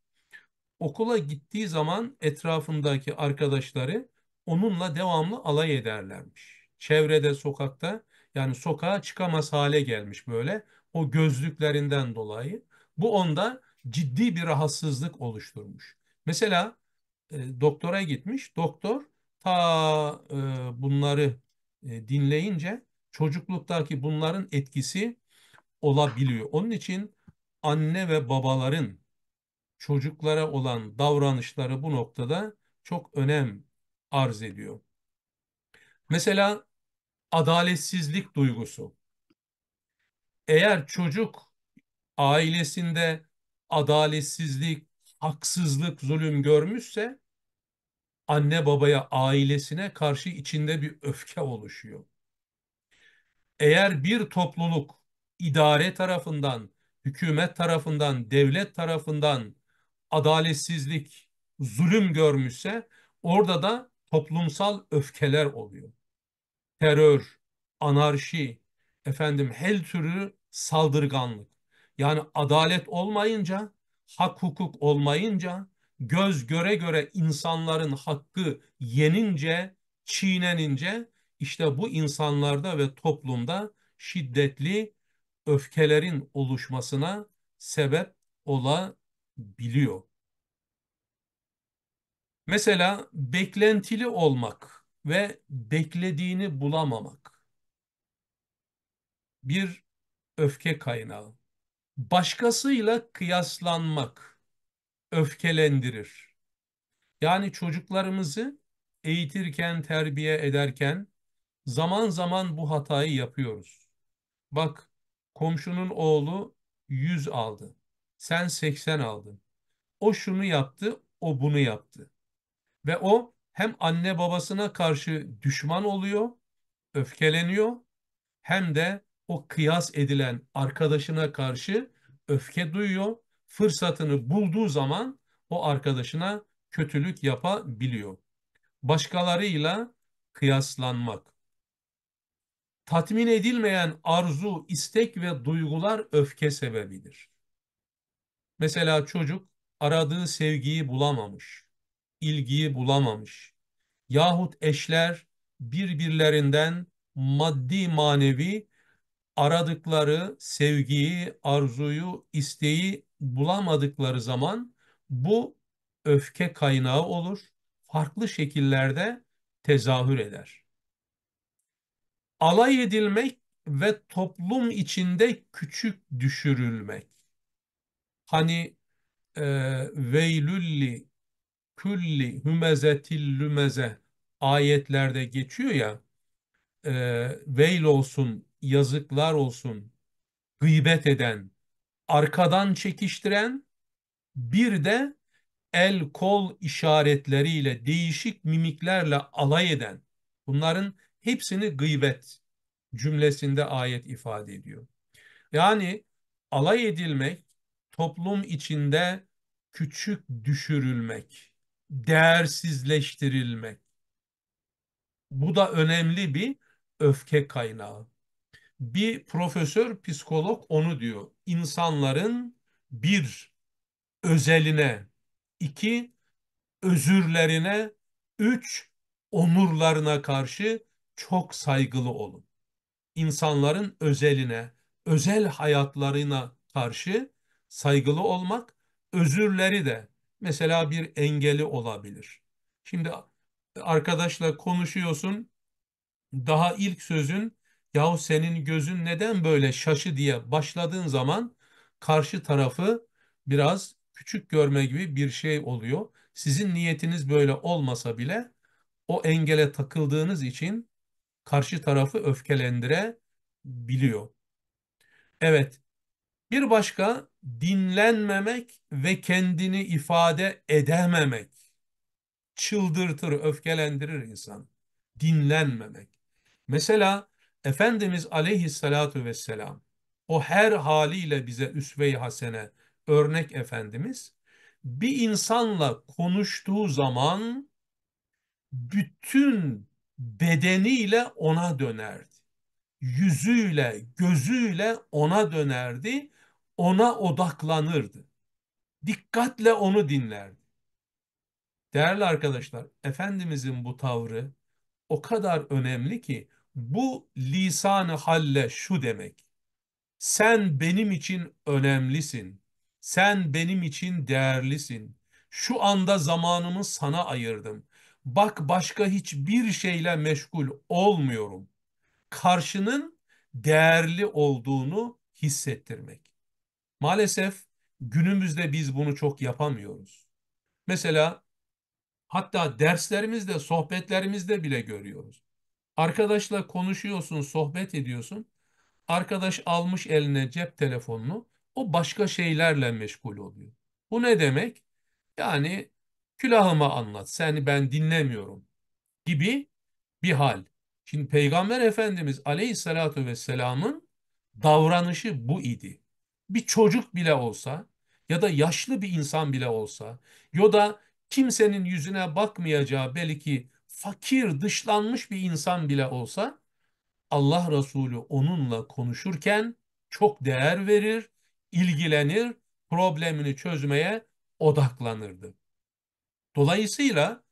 okula gittiği zaman etrafındaki arkadaşları onunla devamlı alay ederlermiş. Çevrede, sokakta yani sokağa çıkamaz hale gelmiş böyle o gözlüklerinden dolayı. Bu onda ciddi bir rahatsızlık oluşturmuş. Mesela e, doktora gitmiş. Doktor ta e, bunları e, dinleyince çocukluktaki bunların etkisi olabiliyor. Onun için anne ve babaların çocuklara olan davranışları bu noktada çok önem arz ediyor. Mesela adaletsizlik duygusu. Eğer çocuk ailesinde adaletsizlik, haksızlık, zulüm görmüşse anne babaya, ailesine karşı içinde bir öfke oluşuyor. Eğer bir topluluk idare tarafından, hükümet tarafından, devlet tarafından adaletsizlik, zulüm görmüşse orada da toplumsal öfkeler oluyor. Terör, anarşi, efendim her türlü saldırganlık. Yani adalet olmayınca, hak hukuk olmayınca göz göre göre insanların hakkı yenince, çiğnenince işte bu insanlarda ve toplumda şiddetli öfkelerin oluşmasına sebep olabiliyor. Mesela beklentili olmak ve beklediğini bulamamak bir öfke kaynağı. Başkasıyla kıyaslanmak öfkelendirir. Yani çocuklarımızı eğitirken, terbiye ederken zaman zaman bu hatayı yapıyoruz. Bak komşunun oğlu 100 aldı. Sen 80 aldın. O şunu yaptı, o bunu yaptı. Ve o hem anne babasına karşı düşman oluyor, öfkeleniyor hem de o kıyas edilen arkadaşına karşı öfke duyuyor fırsatını bulduğu zaman o arkadaşına kötülük yapabiliyor. Başkalarıyla kıyaslanmak. Tatmin edilmeyen arzu, istek ve duygular öfke sebebidir. Mesela çocuk aradığı sevgiyi bulamamış, ilgiyi bulamamış. Yahut eşler birbirlerinden maddi manevi aradıkları sevgiyi, arzuyu, isteği bulamadıkları zaman bu öfke kaynağı olur. Farklı şekillerde tezahür eder. Alay edilmek ve toplum içinde küçük düşürülmek. Hani e, veylülli külli hümezetil lümeze ayetlerde geçiyor ya e, veyl olsun yazıklar olsun gıybet eden arkadan çekiştiren bir de el kol işaretleriyle değişik mimiklerle alay eden bunların hepsini gıybet cümlesinde ayet ifade ediyor. Yani alay edilmek toplum içinde küçük düşürülmek, değersizleştirilmek. Bu da önemli bir öfke kaynağı bir profesör psikolog onu diyor. İnsanların bir özeline, iki özürlerine, üç onurlarına karşı çok saygılı olun. İnsanların özeline, özel hayatlarına karşı saygılı olmak, özürleri de mesela bir engeli olabilir. Şimdi arkadaşla konuşuyorsun, daha ilk sözün yahu senin gözün neden böyle şaşı diye başladığın zaman karşı tarafı biraz küçük görme gibi bir şey oluyor. Sizin niyetiniz böyle olmasa bile o engele takıldığınız için karşı tarafı öfkelendirebiliyor. Evet. Bir başka dinlenmemek ve kendini ifade edememek çıldırtır, öfkelendirir insan. Dinlenmemek. Mesela Efendimiz aleyhissalatu vesselam o her haliyle bize üsve-i hasene örnek Efendimiz bir insanla konuştuğu zaman bütün bedeniyle ona dönerdi. Yüzüyle, gözüyle ona dönerdi, ona odaklanırdı. Dikkatle onu dinlerdi. Değerli arkadaşlar, Efendimizin bu tavrı o kadar önemli ki bu lisanı halle şu demek. Sen benim için önemlisin. Sen benim için değerlisin. Şu anda zamanımı sana ayırdım. Bak başka hiçbir şeyle meşgul olmuyorum. Karşının değerli olduğunu hissettirmek. Maalesef günümüzde biz bunu çok yapamıyoruz. Mesela hatta derslerimizde, sohbetlerimizde bile görüyoruz. Arkadaşla konuşuyorsun, sohbet ediyorsun. Arkadaş almış eline cep telefonunu. O başka şeylerle meşgul oluyor. Bu ne demek? Yani külahıma anlat, seni ben dinlemiyorum gibi bir hal. Şimdi Peygamber Efendimiz Aleyhisselatü Vesselam'ın davranışı bu idi. Bir çocuk bile olsa ya da yaşlı bir insan bile olsa ya da kimsenin yüzüne bakmayacağı belki fakir, dışlanmış bir insan bile olsa Allah Resulü onunla konuşurken çok değer verir, ilgilenir, problemini çözmeye odaklanırdı. Dolayısıyla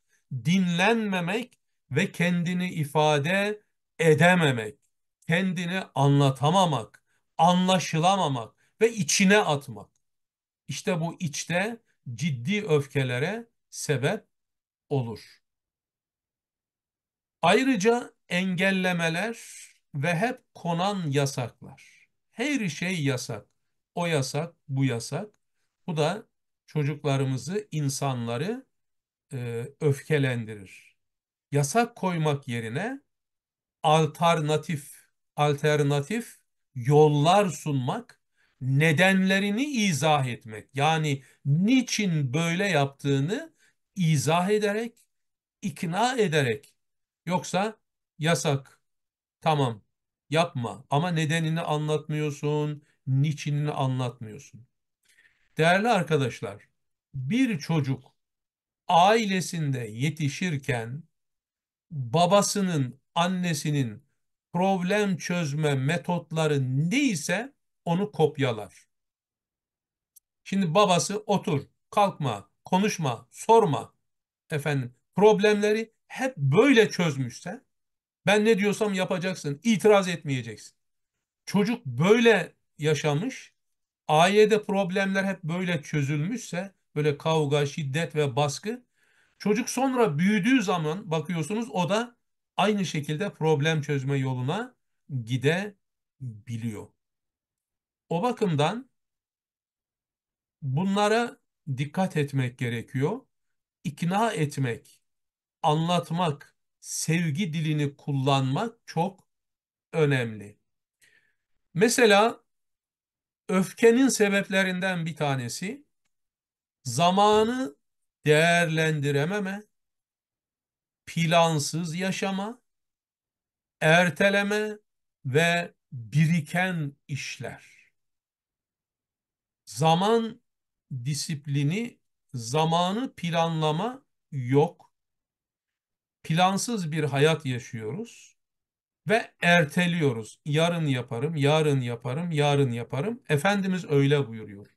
dinlenmemek ve kendini ifade edememek, kendini anlatamamak, anlaşılamamak ve içine atmak. İşte bu içte ciddi öfkelere sebep olur. Ayrıca engellemeler ve hep konan yasaklar. Her şey yasak. O yasak, bu yasak. Bu da çocuklarımızı, insanları e, öfkelendirir. Yasak koymak yerine alternatif, alternatif yollar sunmak, nedenlerini izah etmek. Yani niçin böyle yaptığını izah ederek, ikna ederek Yoksa yasak, tamam yapma ama nedenini anlatmıyorsun, niçinini anlatmıyorsun. Değerli arkadaşlar, bir çocuk ailesinde yetişirken babasının, annesinin problem çözme metotları neyse onu kopyalar. Şimdi babası otur, kalkma, konuşma, sorma. Efendim problemleri hep böyle çözmüşse ben ne diyorsam yapacaksın, itiraz etmeyeceksin. Çocuk böyle yaşamış, ailede problemler hep böyle çözülmüşse, böyle kavga, şiddet ve baskı, çocuk sonra büyüdüğü zaman bakıyorsunuz o da aynı şekilde problem çözme yoluna gidebiliyor. O bakımdan bunlara dikkat etmek gerekiyor. İkna etmek, anlatmak, sevgi dilini kullanmak çok önemli. Mesela öfkenin sebeplerinden bir tanesi zamanı değerlendirememe, plansız yaşama, erteleme ve biriken işler. Zaman disiplini, zamanı planlama yok plansız bir hayat yaşıyoruz ve erteliyoruz. Yarın yaparım, yarın yaparım, yarın yaparım. Efendimiz öyle buyuruyor.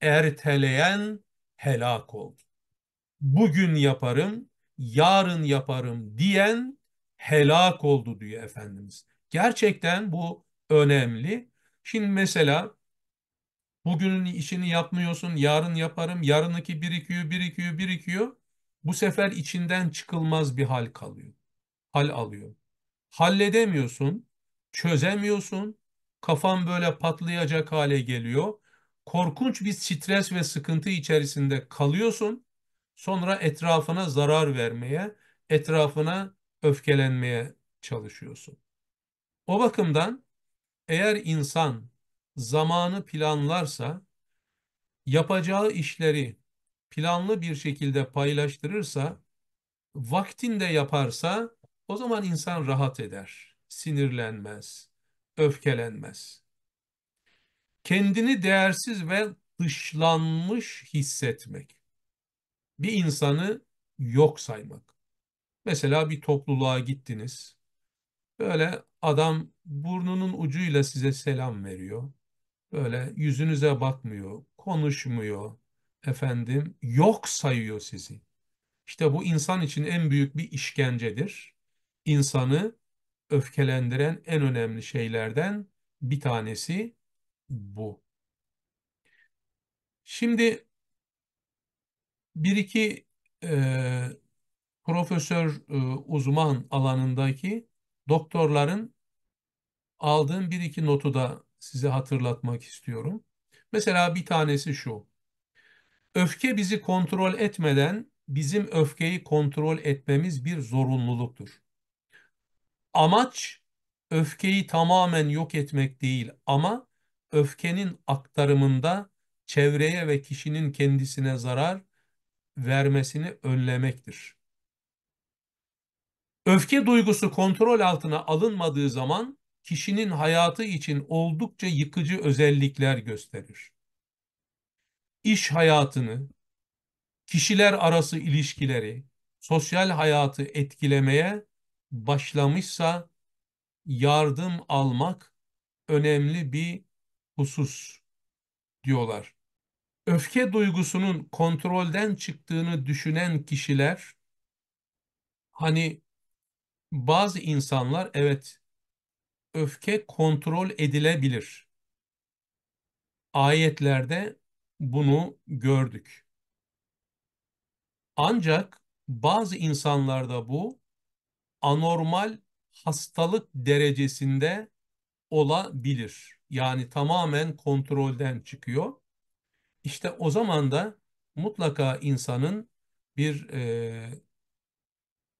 Erteleyen helak oldu. Bugün yaparım, yarın yaparım diyen helak oldu diyor Efendimiz. Gerçekten bu önemli. Şimdi mesela bugünün işini yapmıyorsun, yarın yaparım, yarınki birikiyor, birikiyor, birikiyor bu sefer içinden çıkılmaz bir hal kalıyor. Hal alıyor. Halledemiyorsun, çözemiyorsun, kafan böyle patlayacak hale geliyor. Korkunç bir stres ve sıkıntı içerisinde kalıyorsun. Sonra etrafına zarar vermeye, etrafına öfkelenmeye çalışıyorsun. O bakımdan eğer insan zamanı planlarsa yapacağı işleri planlı bir şekilde paylaştırırsa, vaktinde yaparsa o zaman insan rahat eder, sinirlenmez, öfkelenmez. Kendini değersiz ve dışlanmış hissetmek. Bir insanı yok saymak. Mesela bir topluluğa gittiniz. Böyle adam burnunun ucuyla size selam veriyor. Böyle yüzünüze bakmıyor, konuşmuyor, efendim yok sayıyor sizi. İşte bu insan için en büyük bir işkencedir. İnsanı öfkelendiren en önemli şeylerden bir tanesi bu. Şimdi bir iki e, profesör e, uzman alanındaki doktorların aldığım bir iki notu da size hatırlatmak istiyorum. Mesela bir tanesi şu. Öfke bizi kontrol etmeden bizim öfkeyi kontrol etmemiz bir zorunluluktur. Amaç öfkeyi tamamen yok etmek değil ama öfkenin aktarımında çevreye ve kişinin kendisine zarar vermesini önlemektir. Öfke duygusu kontrol altına alınmadığı zaman kişinin hayatı için oldukça yıkıcı özellikler gösterir iş hayatını, kişiler arası ilişkileri, sosyal hayatı etkilemeye başlamışsa yardım almak önemli bir husus diyorlar. Öfke duygusunun kontrolden çıktığını düşünen kişiler hani bazı insanlar evet öfke kontrol edilebilir. Ayetlerde bunu gördük. Ancak bazı insanlarda bu anormal hastalık derecesinde olabilir. Yani tamamen kontrolden çıkıyor. İşte o zaman da mutlaka insanın bir e,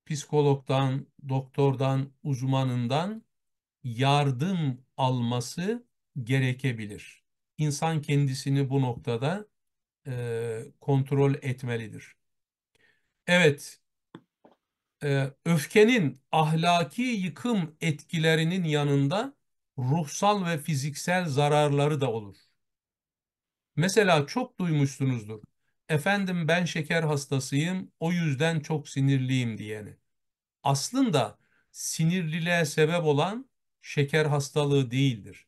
psikologdan, doktordan, uzmanından yardım alması gerekebilir insan kendisini bu noktada e, kontrol etmelidir. Evet, e, öfkenin ahlaki yıkım etkilerinin yanında ruhsal ve fiziksel zararları da olur. Mesela çok duymuşsunuzdur. Efendim ben şeker hastasıyım, o yüzden çok sinirliyim diyeni. Aslında sinirliliğe sebep olan şeker hastalığı değildir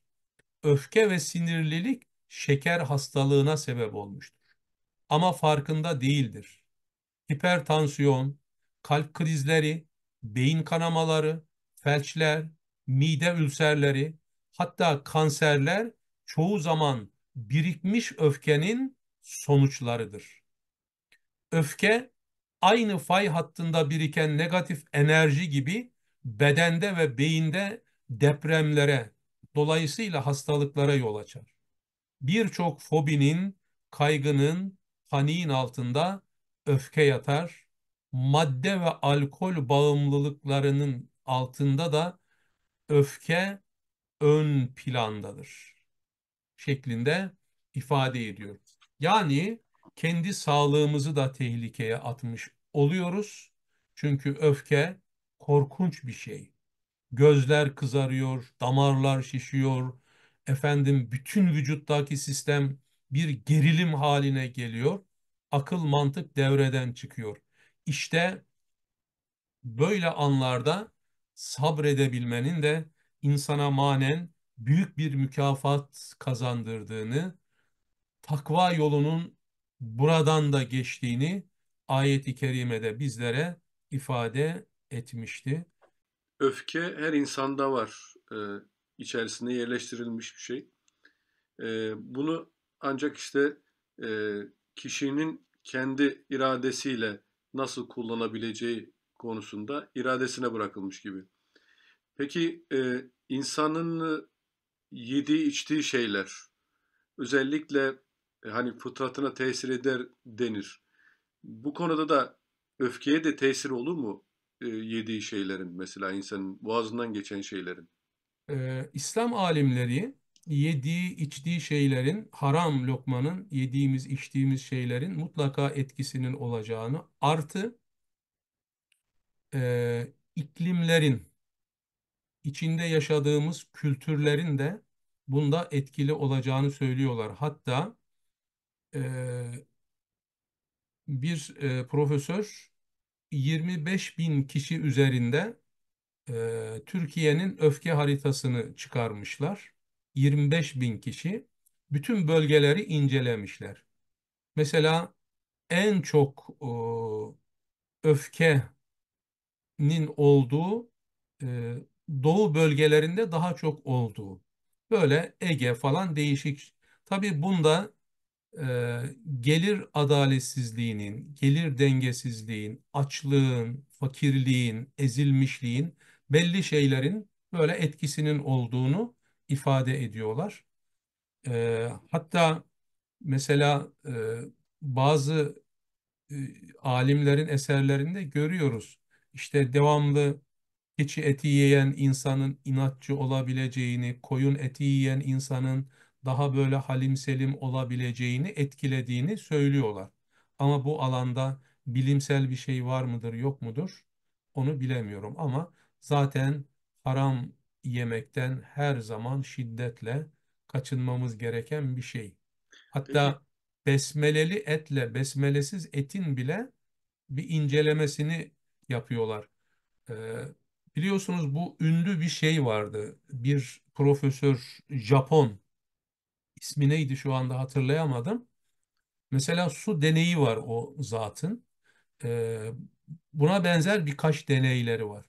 öfke ve sinirlilik şeker hastalığına sebep olmuştur. Ama farkında değildir. Hipertansiyon, kalp krizleri, beyin kanamaları, felçler, mide ülserleri, hatta kanserler çoğu zaman birikmiş öfkenin sonuçlarıdır. Öfke aynı fay hattında biriken negatif enerji gibi bedende ve beyinde depremlere, dolayısıyla hastalıklara yol açar. Birçok fobinin, kaygının, paniğin altında öfke yatar. Madde ve alkol bağımlılıklarının altında da öfke ön plandadır şeklinde ifade ediyor. Yani kendi sağlığımızı da tehlikeye atmış oluyoruz. Çünkü öfke korkunç bir şey. Gözler kızarıyor, damarlar şişiyor. Efendim bütün vücuttaki sistem bir gerilim haline geliyor. Akıl mantık devreden çıkıyor. İşte böyle anlarda sabredebilmenin de insana manen büyük bir mükafat kazandırdığını, takva yolunun buradan da geçtiğini ayet-i kerimede bizlere ifade etmişti öfke her insanda var. E, içerisinde yerleştirilmiş bir şey. E, bunu ancak işte e, kişinin kendi iradesiyle nasıl kullanabileceği konusunda iradesine bırakılmış gibi. Peki e, insanın yediği içtiği şeyler özellikle e, hani fıtratına tesir eder denir. Bu konuda da öfkeye de tesir olur mu? yediği şeylerin mesela insanın boğazından geçen şeylerin? Ee, İslam alimleri yediği içtiği şeylerin haram lokmanın yediğimiz içtiğimiz şeylerin mutlaka etkisinin olacağını artı e, iklimlerin içinde yaşadığımız kültürlerin de bunda etkili olacağını söylüyorlar. Hatta e, bir e, profesör 25 bin kişi üzerinde e, Türkiye'nin öfke haritasını çıkarmışlar. 25 bin kişi bütün bölgeleri incelemişler. Mesela en çok e, öfkenin olduğu e, doğu bölgelerinde daha çok olduğu. Böyle Ege falan değişik. Tabii bunda e, gelir adaletsizliğinin, gelir dengesizliğin, açlığın, fakirliğin, ezilmişliğin belli şeylerin böyle etkisinin olduğunu ifade ediyorlar. E, hatta mesela e, bazı e, alimlerin eserlerinde görüyoruz. İşte devamlı keçi eti yiyen insanın inatçı olabileceğini, koyun eti yiyen insanın daha böyle halim selim olabileceğini etkilediğini söylüyorlar. Ama bu alanda bilimsel bir şey var mıdır yok mudur onu bilemiyorum ama zaten haram yemekten her zaman şiddetle kaçınmamız gereken bir şey. Hatta Peki. besmeleli etle besmelesiz etin bile bir incelemesini yapıyorlar. Ee, biliyorsunuz bu ünlü bir şey vardı. Bir profesör Japon ismi neydi şu anda hatırlayamadım. Mesela su deneyi var o zatın. Ee, buna benzer birkaç deneyleri var.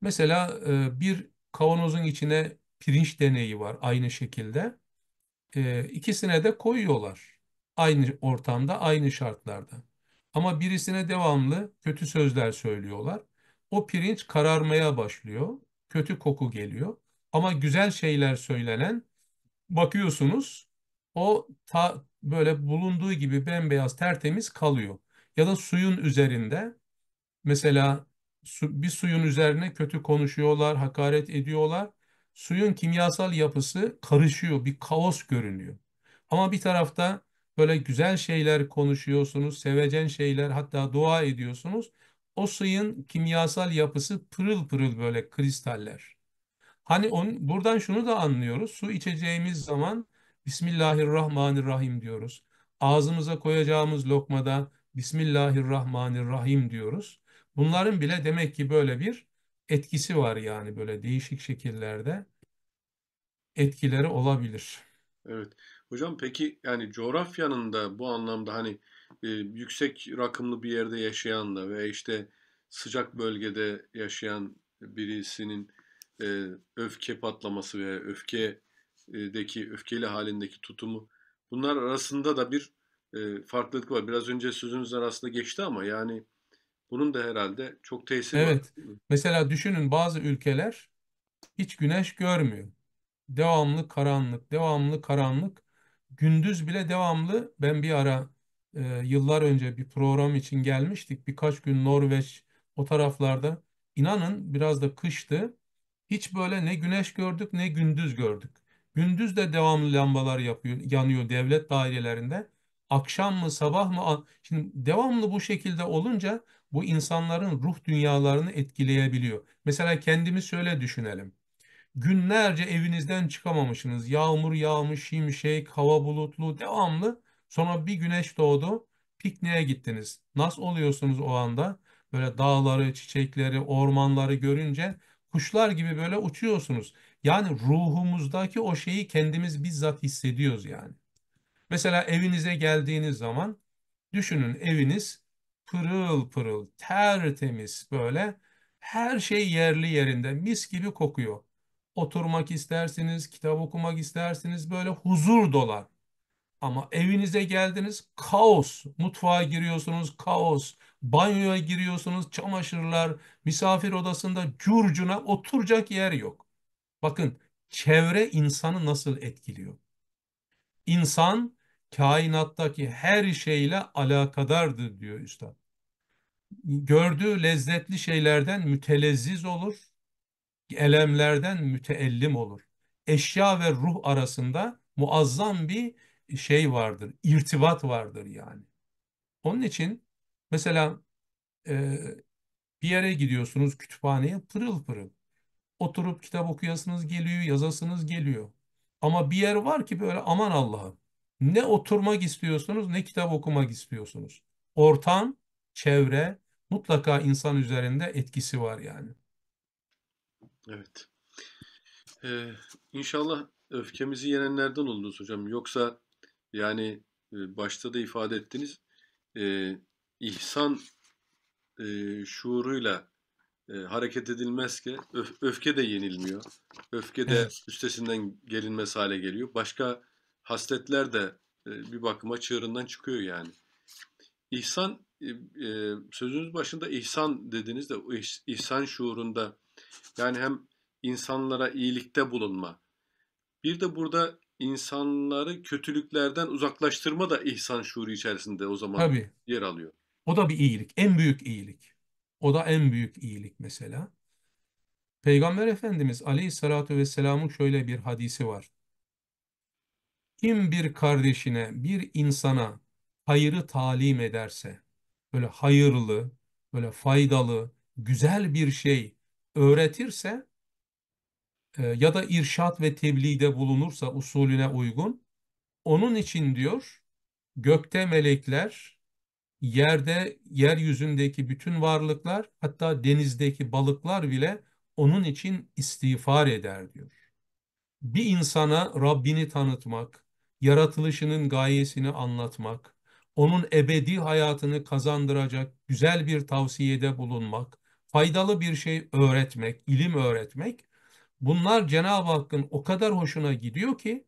Mesela e, bir kavanozun içine pirinç deneyi var aynı şekilde. Ee, ikisine de koyuyorlar. Aynı ortamda, aynı şartlarda. Ama birisine devamlı kötü sözler söylüyorlar. O pirinç kararmaya başlıyor. Kötü koku geliyor. Ama güzel şeyler söylenen bakıyorsunuz o ta, böyle bulunduğu gibi bembeyaz tertemiz kalıyor. Ya da suyun üzerinde mesela su, bir suyun üzerine kötü konuşuyorlar, hakaret ediyorlar. Suyun kimyasal yapısı karışıyor, bir kaos görünüyor. Ama bir tarafta böyle güzel şeyler konuşuyorsunuz, sevecen şeyler hatta dua ediyorsunuz. O suyun kimyasal yapısı pırıl pırıl böyle kristaller. Hani on, buradan şunu da anlıyoruz. Su içeceğimiz zaman Bismillahirrahmanirrahim diyoruz. Ağzımıza koyacağımız lokmada Bismillahirrahmanirrahim diyoruz. Bunların bile demek ki böyle bir etkisi var yani böyle değişik şekillerde etkileri olabilir. Evet. Hocam peki yani coğrafyanın da bu anlamda hani e, yüksek rakımlı bir yerde yaşayan da veya işte sıcak bölgede yaşayan birisinin e, öfke patlaması veya öfkedeki öfkeli halindeki tutumu bunlar arasında da bir e, farklılık var. Biraz önce sözünüzün arasında geçti ama yani bunun da herhalde çok tesiri Evet. var. Mesela düşünün bazı ülkeler hiç güneş görmüyor. Devamlı karanlık, devamlı karanlık. Gündüz bile devamlı ben bir ara e, yıllar önce bir program için gelmiştik. Birkaç gün Norveç o taraflarda. İnanın biraz da kıştı. Hiç böyle ne güneş gördük ne gündüz gördük. Gündüz de devamlı lambalar yapıyor, yanıyor devlet dairelerinde. Akşam mı sabah mı? Şimdi devamlı bu şekilde olunca bu insanların ruh dünyalarını etkileyebiliyor. Mesela kendimiz şöyle düşünelim. Günlerce evinizden çıkamamışsınız. Yağmur yağmış, şimşek, hava bulutlu, devamlı. Sonra bir güneş doğdu, pikniğe gittiniz. Nasıl oluyorsunuz o anda? Böyle dağları, çiçekleri, ormanları görünce kuşlar gibi böyle uçuyorsunuz. Yani ruhumuzdaki o şeyi kendimiz bizzat hissediyoruz yani. Mesela evinize geldiğiniz zaman düşünün eviniz pırıl pırıl, tertemiz böyle her şey yerli yerinde mis gibi kokuyor. Oturmak istersiniz, kitap okumak istersiniz böyle huzur dolar. Ama evinize geldiniz kaos. Mutfağa giriyorsunuz kaos. Banyoya giriyorsunuz, çamaşırlar, misafir odasında curcuna oturacak yer yok. Bakın çevre insanı nasıl etkiliyor? İnsan kainattaki her şeyle alakadardır diyor üstad. Gördüğü lezzetli şeylerden mütelezziz olur, elemlerden müteellim olur. Eşya ve ruh arasında muazzam bir şey vardır, irtibat vardır yani. Onun için Mesela e, bir yere gidiyorsunuz kütüphaneye pırıl pırıl. Oturup kitap okuyasınız geliyor, yazasınız geliyor. Ama bir yer var ki böyle aman Allah'ım. Ne oturmak istiyorsunuz ne kitap okumak istiyorsunuz. Ortam, çevre mutlaka insan üzerinde etkisi var yani. Evet. Ee, inşallah öfkemizi yenenlerden oluruz hocam. Yoksa yani e, başta da ifade ettiniz e, ihsan e, şuuruyla e, hareket edilmez ki öf, öfke de yenilmiyor. Öfke de evet. üstesinden gelinmez hale geliyor. Başka hasletler de e, bir bakıma çığırından çıkıyor yani. İhsan e, e sözünüz başında ihsan dediniz de ihsan şuurunda yani hem insanlara iyilikte bulunma. Bir de burada insanları kötülüklerden uzaklaştırma da ihsan şuuru içerisinde o zaman Tabii. yer alıyor. O da bir iyilik. En büyük iyilik. O da en büyük iyilik mesela. Peygamber Efendimiz Aleyhisselatü Vesselam'ın şöyle bir hadisi var. Kim bir kardeşine, bir insana hayırı talim ederse, böyle hayırlı, böyle faydalı, güzel bir şey öğretirse e, ya da irşat ve tebliğde bulunursa usulüne uygun, onun için diyor gökte melekler yerde yeryüzündeki bütün varlıklar hatta denizdeki balıklar bile onun için istiğfar eder diyor. Bir insana Rabbini tanıtmak, yaratılışının gayesini anlatmak, onun ebedi hayatını kazandıracak güzel bir tavsiyede bulunmak, faydalı bir şey öğretmek, ilim öğretmek bunlar Cenab-ı Hakk'ın o kadar hoşuna gidiyor ki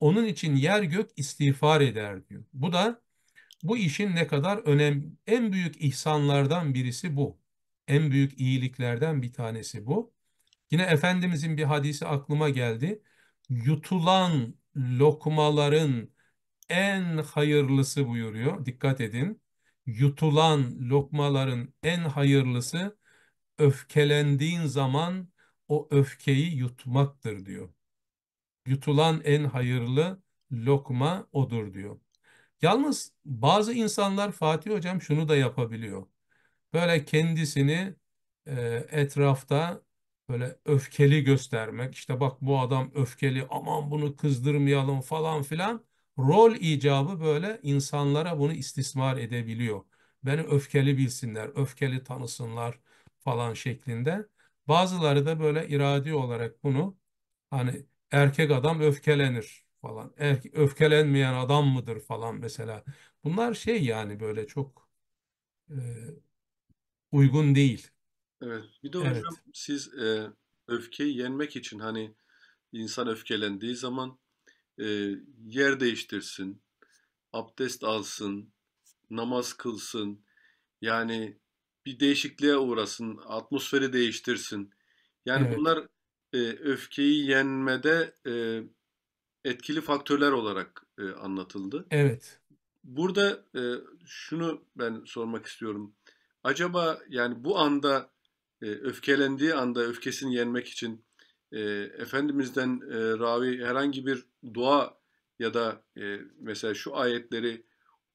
onun için yer gök istiğfar eder diyor. Bu da bu işin ne kadar önem, en büyük ihsanlardan birisi bu. En büyük iyiliklerden bir tanesi bu. Yine Efendimizin bir hadisi aklıma geldi. Yutulan lokmaların en hayırlısı buyuruyor. Dikkat edin. Yutulan lokmaların en hayırlısı öfkelendiğin zaman o öfkeyi yutmaktır diyor. Yutulan en hayırlı lokma odur diyor. Yalnız bazı insanlar Fatih Hocam şunu da yapabiliyor. Böyle kendisini e, etrafta böyle öfkeli göstermek. İşte bak bu adam öfkeli aman bunu kızdırmayalım falan filan. Rol icabı böyle insanlara bunu istismar edebiliyor. Beni öfkeli bilsinler, öfkeli tanısınlar falan şeklinde. Bazıları da böyle iradi olarak bunu hani erkek adam öfkelenir falan. öfkelenmeyen adam mıdır falan mesela. Bunlar şey yani böyle çok e, uygun değil. Evet. Bir de evet. hocam siz e, öfkeyi yenmek için hani insan öfkelendiği zaman e, yer değiştirsin, abdest alsın, namaz kılsın. Yani bir değişikliğe uğrasın, atmosferi değiştirsin. Yani evet. bunlar e, öfkeyi yenmede e, etkili faktörler olarak e, anlatıldı. Evet. Burada e, şunu ben sormak istiyorum. Acaba yani bu anda e, öfkelendiği anda öfkesini yenmek için e, Efendimiz'den e, ravi herhangi bir dua ya da e, mesela şu ayetleri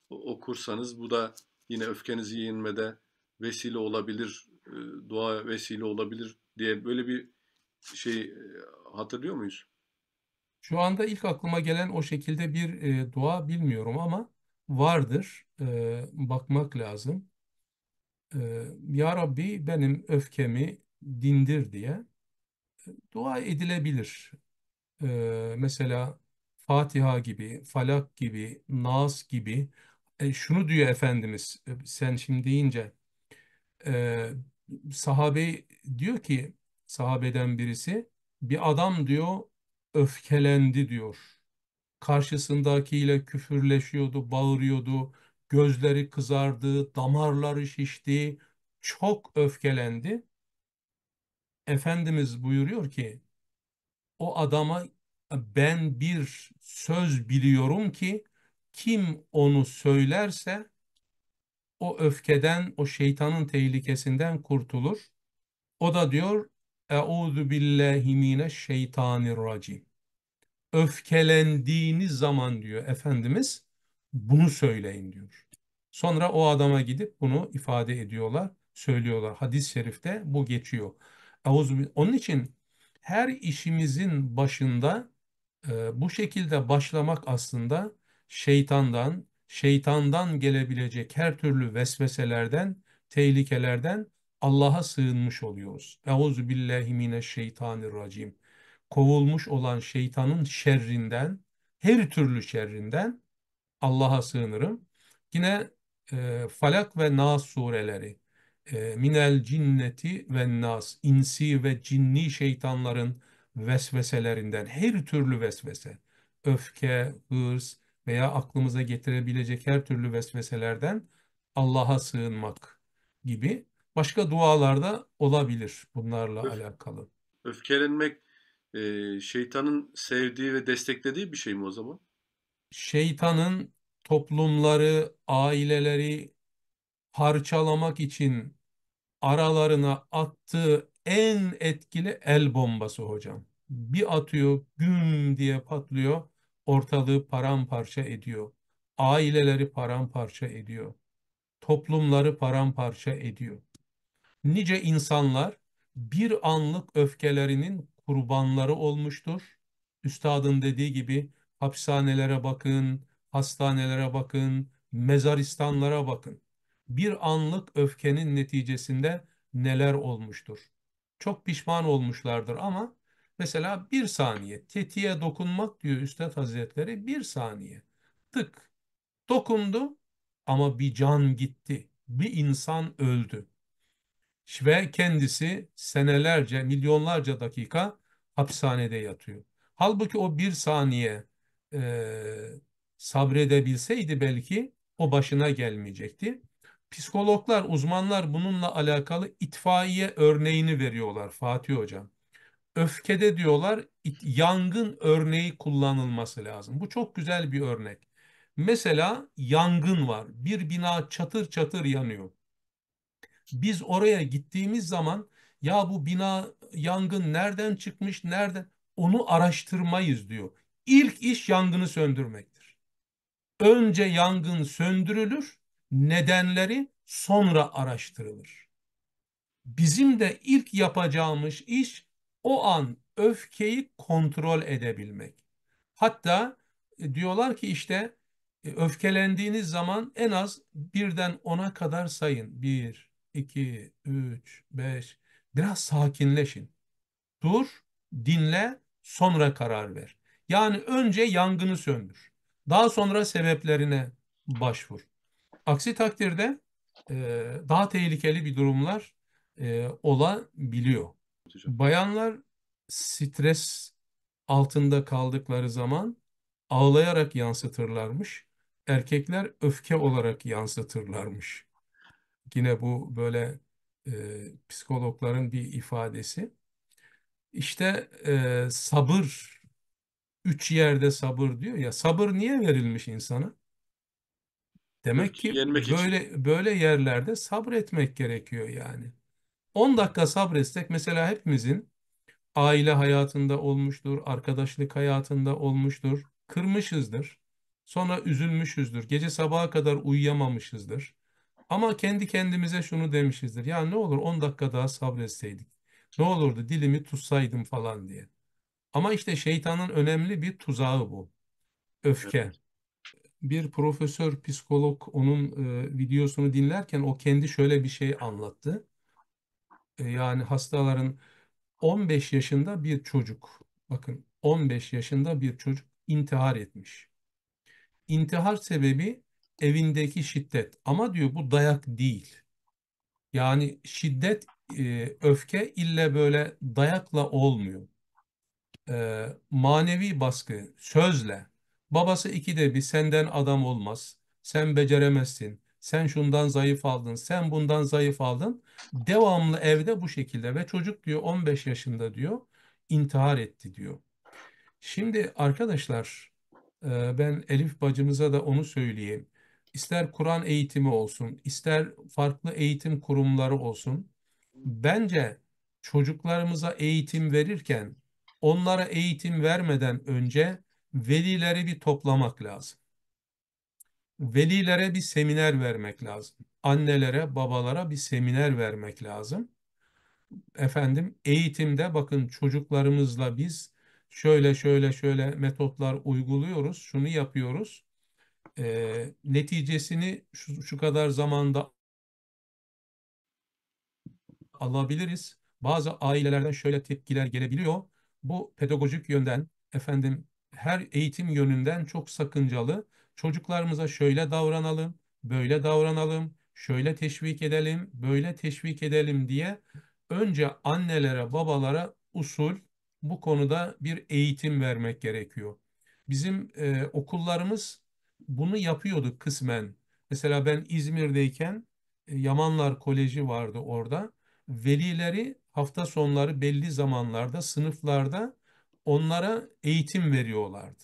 okursanız bu da yine öfkenizi yenmede vesile olabilir, e, dua vesile olabilir diye böyle bir şey e, hatırlıyor muyuz? Şu anda ilk aklıma gelen o şekilde bir e, dua bilmiyorum ama vardır. E, bakmak lazım. E, ya Rabbi benim öfkemi dindir diye dua edilebilir. E, mesela Fatiha gibi, Falak gibi, Nas gibi. E, şunu diyor Efendimiz e, sen şimdi deyince e, sahabe diyor ki sahabeden birisi bir adam diyor öfkelendi diyor. Karşısındakiyle küfürleşiyordu, bağırıyordu, gözleri kızardı, damarları şişti, çok öfkelendi. Efendimiz buyuruyor ki o adama ben bir söz biliyorum ki kim onu söylerse o öfkeden, o şeytanın tehlikesinden kurtulur. O da diyor Euzu billahi mineşşeytanirracim. Öfkelendiğiniz zaman diyor Efendimiz bunu söyleyin diyor. Sonra o adama gidip bunu ifade ediyorlar, söylüyorlar. Hadis-i şerifte bu geçiyor. Euzu Onun için her işimizin başında e, bu şekilde başlamak aslında şeytandan, şeytandan gelebilecek her türlü vesveselerden, tehlikelerden Allah'a sığınmış oluyoruz. Euzu billahi mineşşeytanirracim. Kovulmuş olan şeytanın şerrinden, her türlü şerrinden Allah'a sığınırım. Yine e, Falak ve Nas sureleri. E, minel cinneti ve nas, insi ve cinni şeytanların vesveselerinden, her türlü vesvese, öfke, hırs veya aklımıza getirebilecek her türlü vesveselerden Allah'a sığınmak gibi Başka dualarda olabilir bunlarla Öf alakalı. Öfkelenmek e, şeytanın sevdiği ve desteklediği bir şey mi o zaman? Şeytanın toplumları, aileleri parçalamak için aralarına attığı en etkili el bombası hocam. Bir atıyor, güm diye patlıyor, ortalığı paramparça ediyor. Aileleri paramparça ediyor. Toplumları paramparça ediyor. Nice insanlar bir anlık öfkelerinin kurbanları olmuştur. Üstadın dediği gibi hapishanelere bakın, hastanelere bakın, mezaristanlara bakın. Bir anlık öfkenin neticesinde neler olmuştur. Çok pişman olmuşlardır ama mesela bir saniye tetiğe dokunmak diyor Üstad Hazretleri bir saniye tık dokundu ama bir can gitti bir insan öldü ve kendisi senelerce, milyonlarca dakika hapishanede yatıyor. Halbuki o bir saniye e, sabredebilseydi belki o başına gelmeyecekti. Psikologlar, uzmanlar bununla alakalı itfaiye örneğini veriyorlar Fatih Hocam. Öfkede diyorlar yangın örneği kullanılması lazım. Bu çok güzel bir örnek. Mesela yangın var. Bir bina çatır çatır yanıyor. Biz oraya gittiğimiz zaman ya bu bina yangın nereden çıkmış, nereden onu araştırmayız diyor. İlk iş yangını söndürmektir. Önce yangın söndürülür, nedenleri sonra araştırılır. Bizim de ilk yapacağımız iş o an öfkeyi kontrol edebilmek. Hatta e, diyorlar ki işte e, öfkelendiğiniz zaman en az birden ona kadar sayın. Bir, 2, 3, 5. Biraz sakinleşin. Dur, dinle, sonra karar ver. Yani önce yangını söndür. Daha sonra sebeplerine başvur. Aksi takdirde e, daha tehlikeli bir durumlar e, olabiliyor. Bayanlar stres altında kaldıkları zaman ağlayarak yansıtırlarmış. Erkekler öfke olarak yansıtırlarmış. Yine bu böyle e, psikologların bir ifadesi. İşte e, sabır, üç yerde sabır diyor ya. Sabır niye verilmiş insana? Demek ki Yenmek böyle için. böyle yerlerde sabretmek gerekiyor yani. 10 dakika sabretsek mesela hepimizin aile hayatında olmuştur, arkadaşlık hayatında olmuştur, kırmışızdır. Sonra üzülmüşüzdür, gece sabaha kadar uyuyamamışızdır. Ama kendi kendimize şunu demişizdir. Ya ne olur 10 dakika daha sabretseydik. Ne olurdu dilimi tutsaydım falan diye. Ama işte şeytanın önemli bir tuzağı bu. Öfke. Bir profesör, psikolog onun e, videosunu dinlerken o kendi şöyle bir şey anlattı. E, yani hastaların 15 yaşında bir çocuk, bakın 15 yaşında bir çocuk intihar etmiş. İntihar sebebi evindeki şiddet. Ama diyor bu dayak değil. Yani şiddet, e, öfke ille böyle dayakla olmuyor. E, manevi baskı, sözle. Babası ikide bir senden adam olmaz, sen beceremezsin, sen şundan zayıf aldın, sen bundan zayıf aldın. Devamlı evde bu şekilde ve çocuk diyor 15 yaşında diyor intihar etti diyor. Şimdi arkadaşlar e, ben Elif bacımıza da onu söyleyeyim ister Kur'an eğitimi olsun, ister farklı eğitim kurumları olsun. Bence çocuklarımıza eğitim verirken, onlara eğitim vermeden önce velileri bir toplamak lazım. Velilere bir seminer vermek lazım. Annelere, babalara bir seminer vermek lazım. Efendim eğitimde bakın çocuklarımızla biz şöyle şöyle şöyle metotlar uyguluyoruz, şunu yapıyoruz e, neticesini şu, şu kadar zamanda alabiliriz. Bazı ailelerden şöyle tepkiler gelebiliyor. Bu pedagojik yönden efendim her eğitim yönünden çok sakıncalı. Çocuklarımıza şöyle davranalım, böyle davranalım, şöyle teşvik edelim, böyle teşvik edelim diye önce annelere, babalara usul bu konuda bir eğitim vermek gerekiyor. Bizim e, okullarımız bunu yapıyorduk kısmen. Mesela ben İzmir'deyken e, Yamanlar Koleji vardı orada. Velileri hafta sonları belli zamanlarda sınıflarda onlara eğitim veriyorlardı.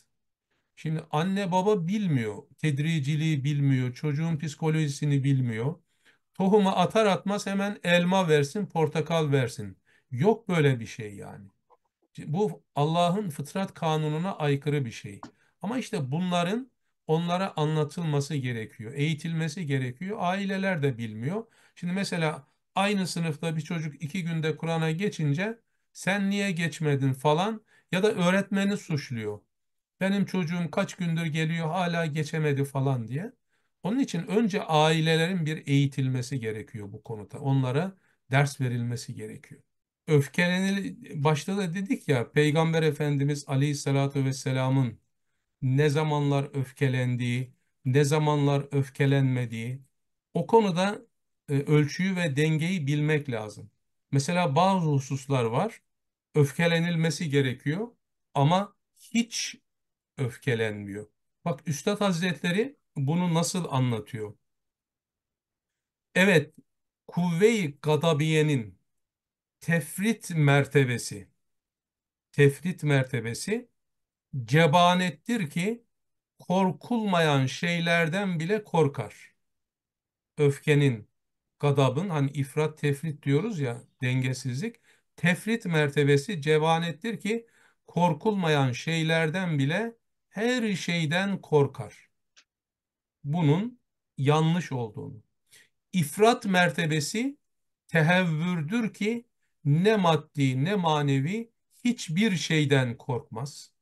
Şimdi anne baba bilmiyor, tedriciliği bilmiyor, çocuğun psikolojisini bilmiyor. Tohumu atar atmaz hemen elma versin, portakal versin. Yok böyle bir şey yani. Bu Allah'ın fıtrat kanununa aykırı bir şey. Ama işte bunların onlara anlatılması gerekiyor, eğitilmesi gerekiyor. Aileler de bilmiyor. Şimdi mesela aynı sınıfta bir çocuk iki günde Kur'an'a geçince sen niye geçmedin falan ya da öğretmeni suçluyor. Benim çocuğum kaç gündür geliyor hala geçemedi falan diye. Onun için önce ailelerin bir eğitilmesi gerekiyor bu konuda. Onlara ders verilmesi gerekiyor. Öfkelenil başta da dedik ya Peygamber Efendimiz Aleyhisselatü Vesselam'ın ne zamanlar öfkelendiği, ne zamanlar öfkelenmediği o konuda e, ölçüyü ve dengeyi bilmek lazım. Mesela bazı hususlar var. Öfkelenilmesi gerekiyor ama hiç öfkelenmiyor. Bak Üstad Hazretleri bunu nasıl anlatıyor? Evet, kuvve-i gadabiyenin tefrit mertebesi, tefrit mertebesi cebanettir ki korkulmayan şeylerden bile korkar. Öfkenin, gadabın hani ifrat tefrit diyoruz ya dengesizlik. Tefrit mertebesi cebanettir ki korkulmayan şeylerden bile her şeyden korkar. Bunun yanlış olduğunu. İfrat mertebesi tehevvürdür ki ne maddi ne manevi hiçbir şeyden korkmaz.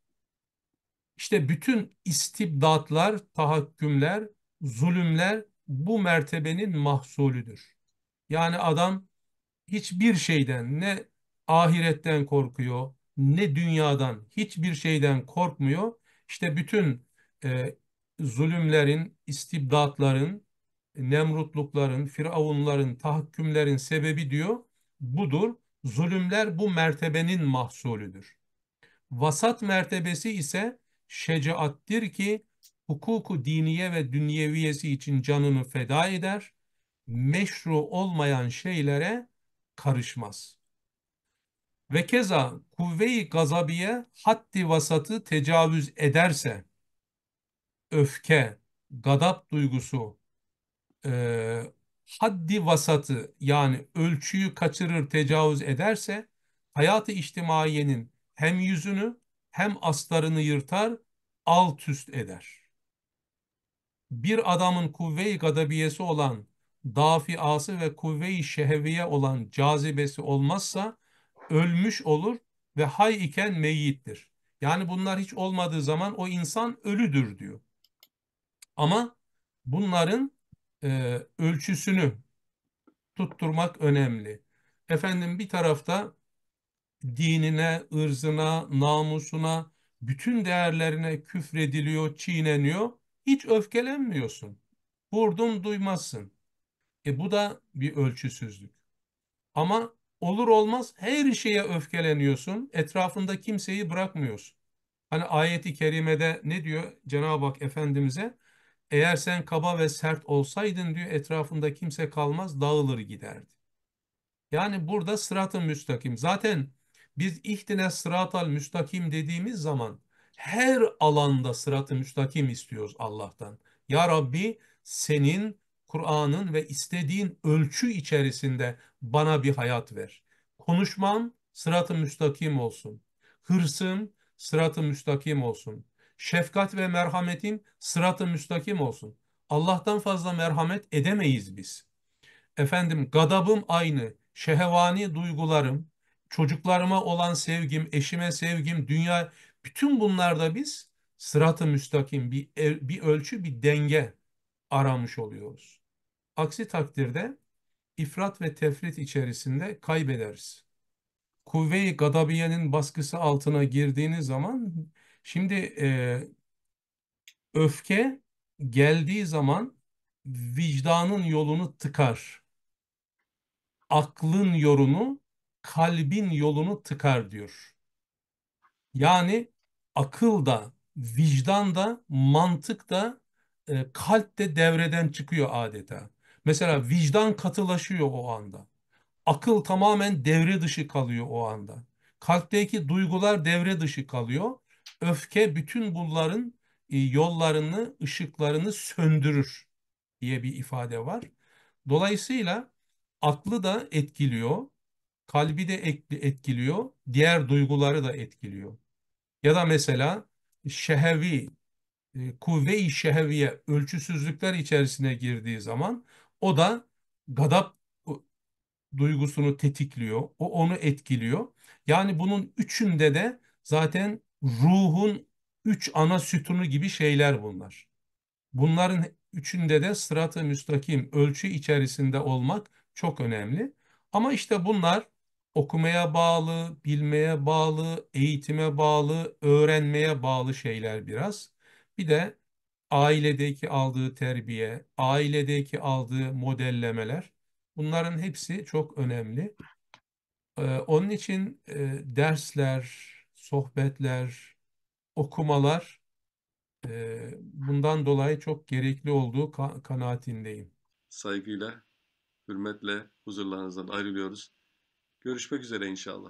İşte bütün istibdatlar, tahakkümler, zulümler bu mertebenin mahsulüdür. Yani adam hiçbir şeyden ne ahiretten korkuyor ne dünyadan hiçbir şeyden korkmuyor. İşte bütün e, zulümlerin, istibdatların, nemrutlukların, firavunların, tahakkümlerin sebebi diyor budur. Zulümler bu mertebenin mahsulüdür. Vasat mertebesi ise şecaattir ki hukuku diniye ve dünyeviyesi için canını feda eder, meşru olmayan şeylere karışmaz. Ve keza kuvve-i gazabiye haddi vasatı tecavüz ederse, öfke, gadap duygusu, e, haddi vasatı yani ölçüyü kaçırır, tecavüz ederse, hayatı içtimaiyenin hem yüzünü hem aslarını yırtar, alt üst eder. Bir adamın kuvve-i gadabiyesi olan dafiası ve kuvve-i şehviye olan cazibesi olmazsa ölmüş olur ve hay iken meyyittir. Yani bunlar hiç olmadığı zaman o insan ölüdür diyor. Ama bunların e, ölçüsünü tutturmak önemli. Efendim bir tarafta dinine, ırzına, namusuna, bütün değerlerine küfrediliyor, çiğneniyor. Hiç öfkelenmiyorsun. Vurdum duymazsın. E bu da bir ölçüsüzlük. Ama olur olmaz her şeye öfkeleniyorsun. Etrafında kimseyi bırakmıyorsun. Hani ayeti kerimede ne diyor Cenab-ı Hak Efendimiz'e? Eğer sen kaba ve sert olsaydın diyor etrafında kimse kalmaz dağılır giderdi. Yani burada sıratın müstakim. Zaten biz ihtine sıratal müstakim dediğimiz zaman her alanda sıratı müstakim istiyoruz Allah'tan. Ya Rabbi senin Kur'an'ın ve istediğin ölçü içerisinde bana bir hayat ver. Konuşmam sıratı müstakim olsun. Hırsım sıratı müstakim olsun. Şefkat ve merhametim sıratı müstakim olsun. Allah'tan fazla merhamet edemeyiz biz. Efendim gadabım aynı, şehevani duygularım, çocuklarıma olan sevgim, eşime sevgim, dünya bütün bunlarda biz sıratı müstakim bir e, bir ölçü, bir denge aramış oluyoruz. Aksi takdirde ifrat ve tefrit içerisinde kaybederiz. Kuvve-i gadabiyenin baskısı altına girdiğiniz zaman şimdi e, öfke geldiği zaman vicdanın yolunu tıkar. Aklın yolunu kalbin yolunu tıkar diyor. Yani akıl da, vicdan da, mantık da, e, kalp de devreden çıkıyor adeta. Mesela vicdan katılaşıyor o anda. Akıl tamamen devre dışı kalıyor o anda. Kalpteki duygular devre dışı kalıyor. Öfke bütün bunların e, yollarını, ışıklarını söndürür diye bir ifade var. Dolayısıyla aklı da etkiliyor, kalbi de etkiliyor, diğer duyguları da etkiliyor. Ya da mesela şehevi, e, kuvve-i şeheviye ölçüsüzlükler içerisine girdiği zaman o da gadap duygusunu tetikliyor, o onu etkiliyor. Yani bunun üçünde de zaten ruhun üç ana sütunu gibi şeyler bunlar. Bunların üçünde de sıratı müstakim ölçü içerisinde olmak çok önemli. Ama işte bunlar okumaya bağlı, bilmeye bağlı, eğitime bağlı, öğrenmeye bağlı şeyler biraz. Bir de ailedeki aldığı terbiye, ailedeki aldığı modellemeler bunların hepsi çok önemli. Ee, onun için e, dersler, sohbetler, okumalar e, bundan dolayı çok gerekli olduğu ka kanaatindeyim. Saygıyla, hürmetle huzurlarınızdan ayrılıyoruz. Görüşmek üzere inşallah.